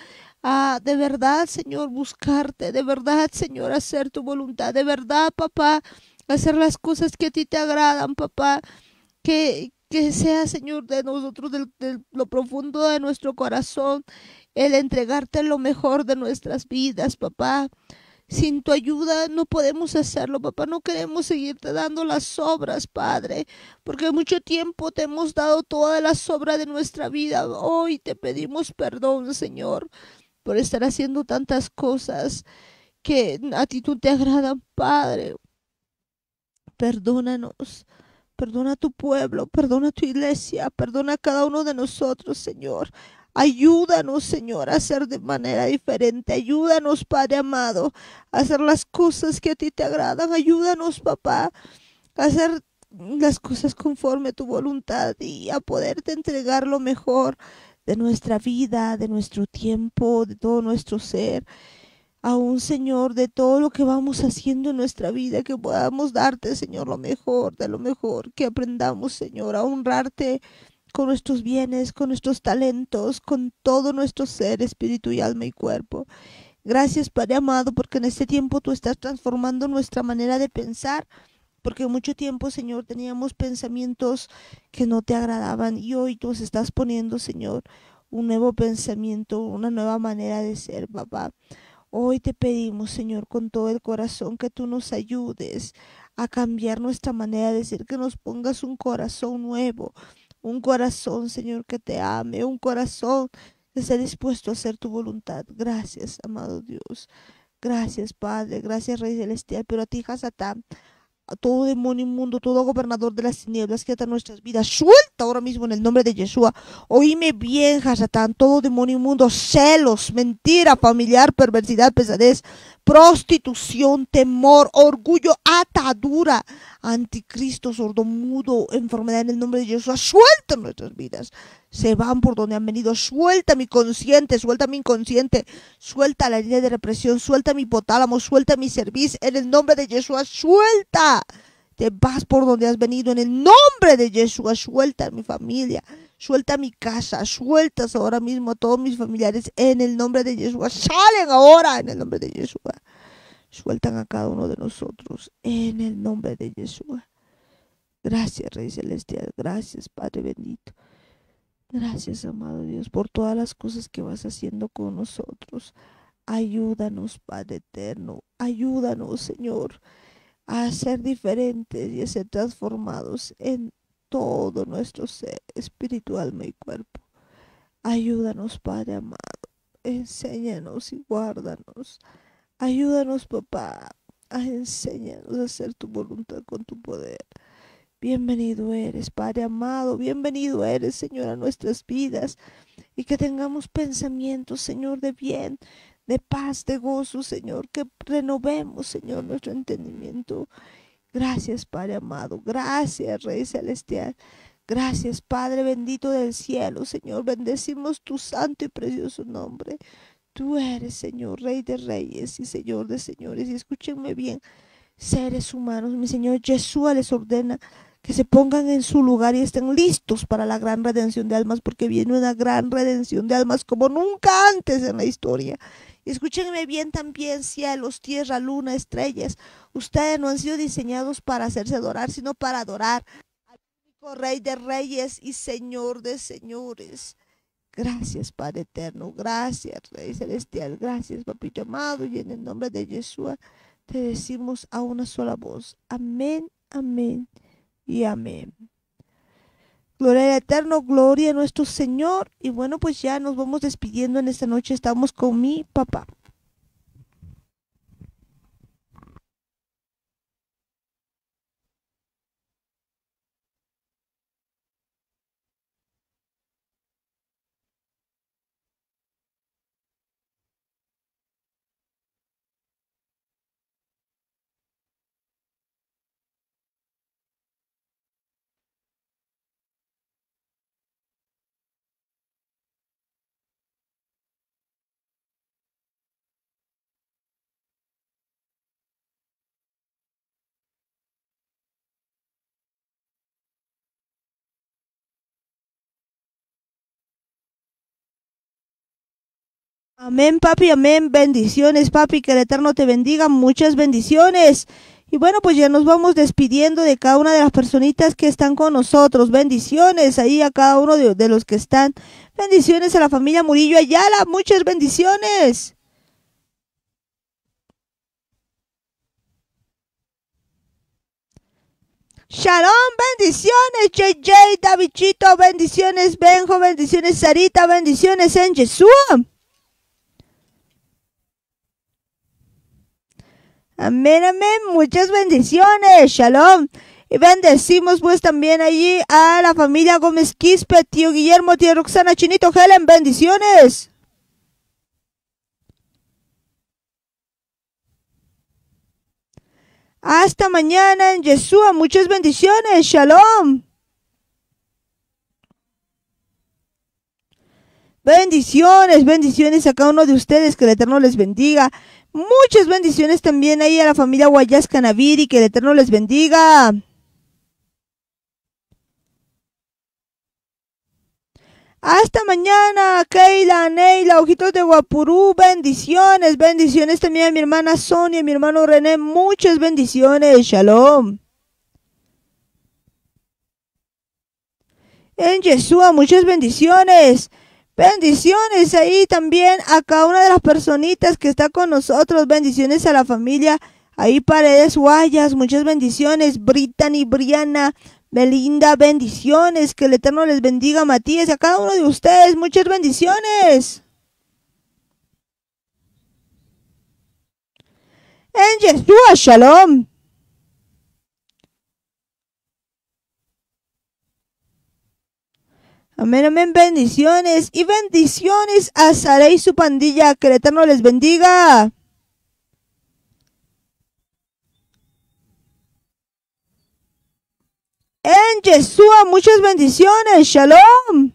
a de verdad, Señor, buscarte, de verdad, Señor, hacer tu voluntad, de verdad, papá, hacer las cosas que a ti te agradan, papá, que, sea, Señor, de nosotros, de lo profundo de nuestro corazón, el entregarte lo mejor de nuestras vidas, papá. Sin tu ayuda no podemos hacerlo, papá. No queremos seguirte dando las obras, Padre, porque mucho tiempo te hemos dado toda la sobra de nuestra vida. Hoy te pedimos perdón, Señor, por estar haciendo tantas cosas que a ti tú te agradan, Padre. Perdónanos. Perdona a tu pueblo, perdona a tu iglesia, perdona a cada uno de nosotros, Señor. Ayúdanos, Señor, a hacer de manera diferente. Ayúdanos, Padre amado, a hacer las cosas que a ti te agradan. Ayúdanos, papá, a hacer las cosas conforme a tu voluntad y a poderte entregar lo mejor de nuestra vida, de nuestro tiempo, de todo nuestro ser. Aún, Señor, de todo lo que vamos haciendo en nuestra vida, que podamos darte, Señor, lo mejor, de lo mejor, que aprendamos, Señor, a honrarte con nuestros bienes, con nuestros talentos, con todo nuestro ser, espíritu y alma y cuerpo. Gracias, Padre amado, porque en este tiempo tú estás transformando nuestra manera de pensar, porque mucho tiempo, Señor, teníamos pensamientos que no te agradaban y hoy tú nos estás poniendo, Señor, un nuevo pensamiento, una nueva manera de ser, papá. Hoy te pedimos, Señor, con todo el corazón que tú nos ayudes a cambiar nuestra manera de ser, que nos pongas un corazón nuevo, un corazón, Señor, que te ame, un corazón que esté dispuesto a hacer tu voluntad. Gracias, amado Dios. Gracias, Padre. Gracias, Rey Celestial. Pero a ti, Hasatán, a todo demonio inmundo, todo gobernador de las tinieblas que ata nuestras vidas, suelta ahora mismo en el nombre de Yeshua. Oíme bien, Hasatán, todo demonio inmundo, celos, mentira, familiar, perversidad, pesadez, prostitución, temor, orgullo, atadura, anticristo, sordo, mudo, enfermedad en el nombre de Jesús. Suelta nuestras vidas. Se van por donde han venido. Suelta mi consciente, suelta mi inconsciente, suelta la línea de represión, suelta mi potálamo. suelta mi servicio, en el nombre de Jesús. Suelta. Te vas por donde has venido en el nombre de Jesús. Suelta mi familia. Suelta mi casa, sueltas ahora mismo a todos mis familiares en el nombre de Yeshua. Salen ahora en el nombre de Yeshua. Sueltan a cada uno de nosotros en el nombre de Yeshua. Gracias, Rey Celestial. Gracias, Padre bendito. Gracias, amado Dios, por todas las cosas que vas haciendo con nosotros. Ayúdanos, Padre eterno. Ayúdanos, Señor, a ser diferentes y a ser transformados en todo nuestro ser espiritual, mi cuerpo. Ayúdanos, Padre amado. Enséñanos y guárdanos. Ayúdanos, papá, a enséñanos a hacer tu voluntad con tu poder. Bienvenido eres, Padre amado, bienvenido eres, Señor, a nuestras vidas y que tengamos pensamientos, Señor, de bien, de paz, de gozo, Señor, que renovemos, Señor, nuestro entendimiento Gracias, Padre amado. Gracias, Rey Celestial. Gracias, Padre bendito del cielo, Señor. Bendecimos tu santo y precioso nombre. Tú eres, Señor, Rey de Reyes y Señor de Señores. Y escúchenme bien, seres humanos, mi Señor Jesús les ordena que se pongan en su lugar y estén listos para la gran redención de almas, porque viene una gran redención de almas como nunca antes en la historia. Escúchenme bien también, cielos, tierra, luna, estrellas. Ustedes no han sido diseñados para hacerse adorar, sino para adorar al único Rey de Reyes y Señor de Señores. Gracias, Padre Eterno. Gracias, Rey Celestial. Gracias, Papito Amado. Y en el nombre de Yeshua te decimos a una sola voz. Amén, amén y amén. Gloria al eterno, gloria a nuestro Señor. Y bueno, pues ya nos vamos despidiendo en esta noche. Estamos con mi papá. Amén, papi, amén. Bendiciones, papi. Que el Eterno te bendiga. Muchas bendiciones. Y bueno, pues ya nos vamos despidiendo de cada una de las personitas que están con nosotros. Bendiciones ahí a cada uno de, los que están. Bendiciones a la familia Murillo Ayala. Muchas bendiciones. Shalom, bendiciones, JJ, Davidchito, bendiciones, Benjo, bendiciones, Sarita, bendiciones en Jesús. Amén, amén. Muchas bendiciones. Shalom. Y bendecimos pues también allí a la familia Gómez Quispe, tío Guillermo, tía Roxana, Chinito, Helen. Bendiciones. Hasta mañana en Yeshua. Muchas bendiciones. Shalom. Bendiciones, bendiciones a cada uno de ustedes. Que el Eterno les bendiga. Muchas bendiciones también ahí a la familia Guayas Canaviri, que el Eterno les bendiga. Hasta mañana, Keila, Neila, Ojitos de Guapurú, bendiciones, bendiciones también a mi hermana Sonia, a mi hermano René, muchas bendiciones, shalom. En Yeshua, muchas bendiciones. Bendiciones ahí también a cada una de las personitas que está con nosotros. Bendiciones a la familia. Ahí Paredes Guayas, muchas bendiciones. Brittany, Briana, Belinda, bendiciones. Que el Eterno les bendiga, Matías, a cada uno de ustedes. Muchas bendiciones. En Yeshua, Shalom. Amén, amén, bendiciones y bendiciones a Sara y su pandilla. Que el Eterno les bendiga. En Yeshua, muchas bendiciones. Shalom.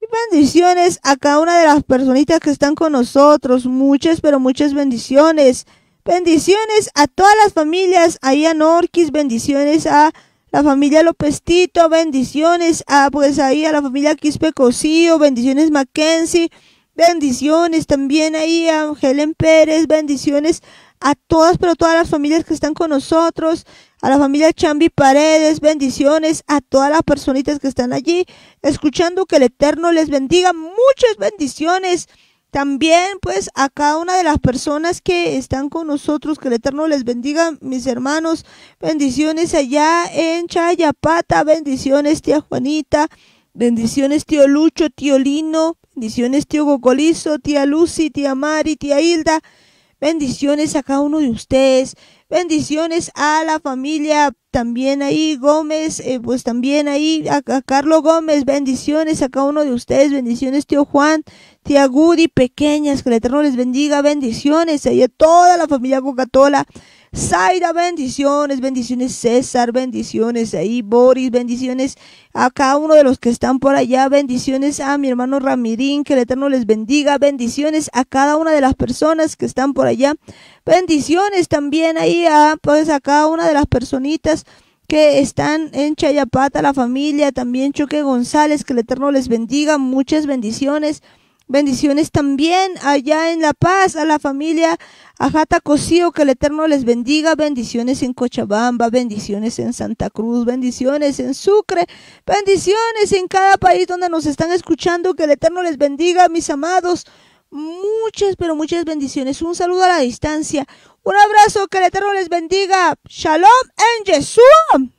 Y bendiciones a cada una de las personitas que están con nosotros. Muchas, pero muchas bendiciones. Bendiciones a todas las familias ahí a Norquis, bendiciones a la familia Lopestito, bendiciones a pues ahí a la familia Quispe Cosío, bendiciones Mackenzie, bendiciones también ahí a Helen Pérez, bendiciones a todas, pero todas las familias que están con nosotros, a la familia Chambi Paredes, bendiciones a todas las personitas que están allí, escuchando que el Eterno les bendiga, muchas bendiciones. También pues a cada una de las personas que están con nosotros, que el Eterno les bendiga, mis hermanos, bendiciones allá en Chayapata, bendiciones tía Juanita, bendiciones tío Lucho, tío Lino, bendiciones tío Gocolizo, tía Lucy, tía Mari, tía Hilda, bendiciones a cada uno de ustedes, bendiciones a la familia también ahí Gómez, eh, pues también ahí a, Carlos Gómez, bendiciones a cada uno de ustedes, bendiciones tío Juan, tía Gudi, pequeñas, que el Eterno les bendiga, bendiciones ahí a toda la familia Coca-Cola, Zaira, bendiciones, bendiciones César, bendiciones ahí Boris, bendiciones a cada uno de los que están por allá, bendiciones a mi hermano Ramirín, que el Eterno les bendiga, bendiciones a cada una de las personas que están por allá, bendiciones también ahí a, pues, a cada una de las personitas que están en Chayapata, la familia, también Choque González, que el Eterno les bendiga, muchas bendiciones. Bendiciones también allá en La Paz a la familia Ajata Cosío, que el Eterno les bendiga. Bendiciones en Cochabamba, bendiciones en Santa Cruz, bendiciones en Sucre, bendiciones en cada país donde nos están escuchando, que el Eterno les bendiga, mis amados. Muchas, pero muchas bendiciones. Un saludo a la distancia, un abrazo, que el Eterno les bendiga. Shalom en Jesús.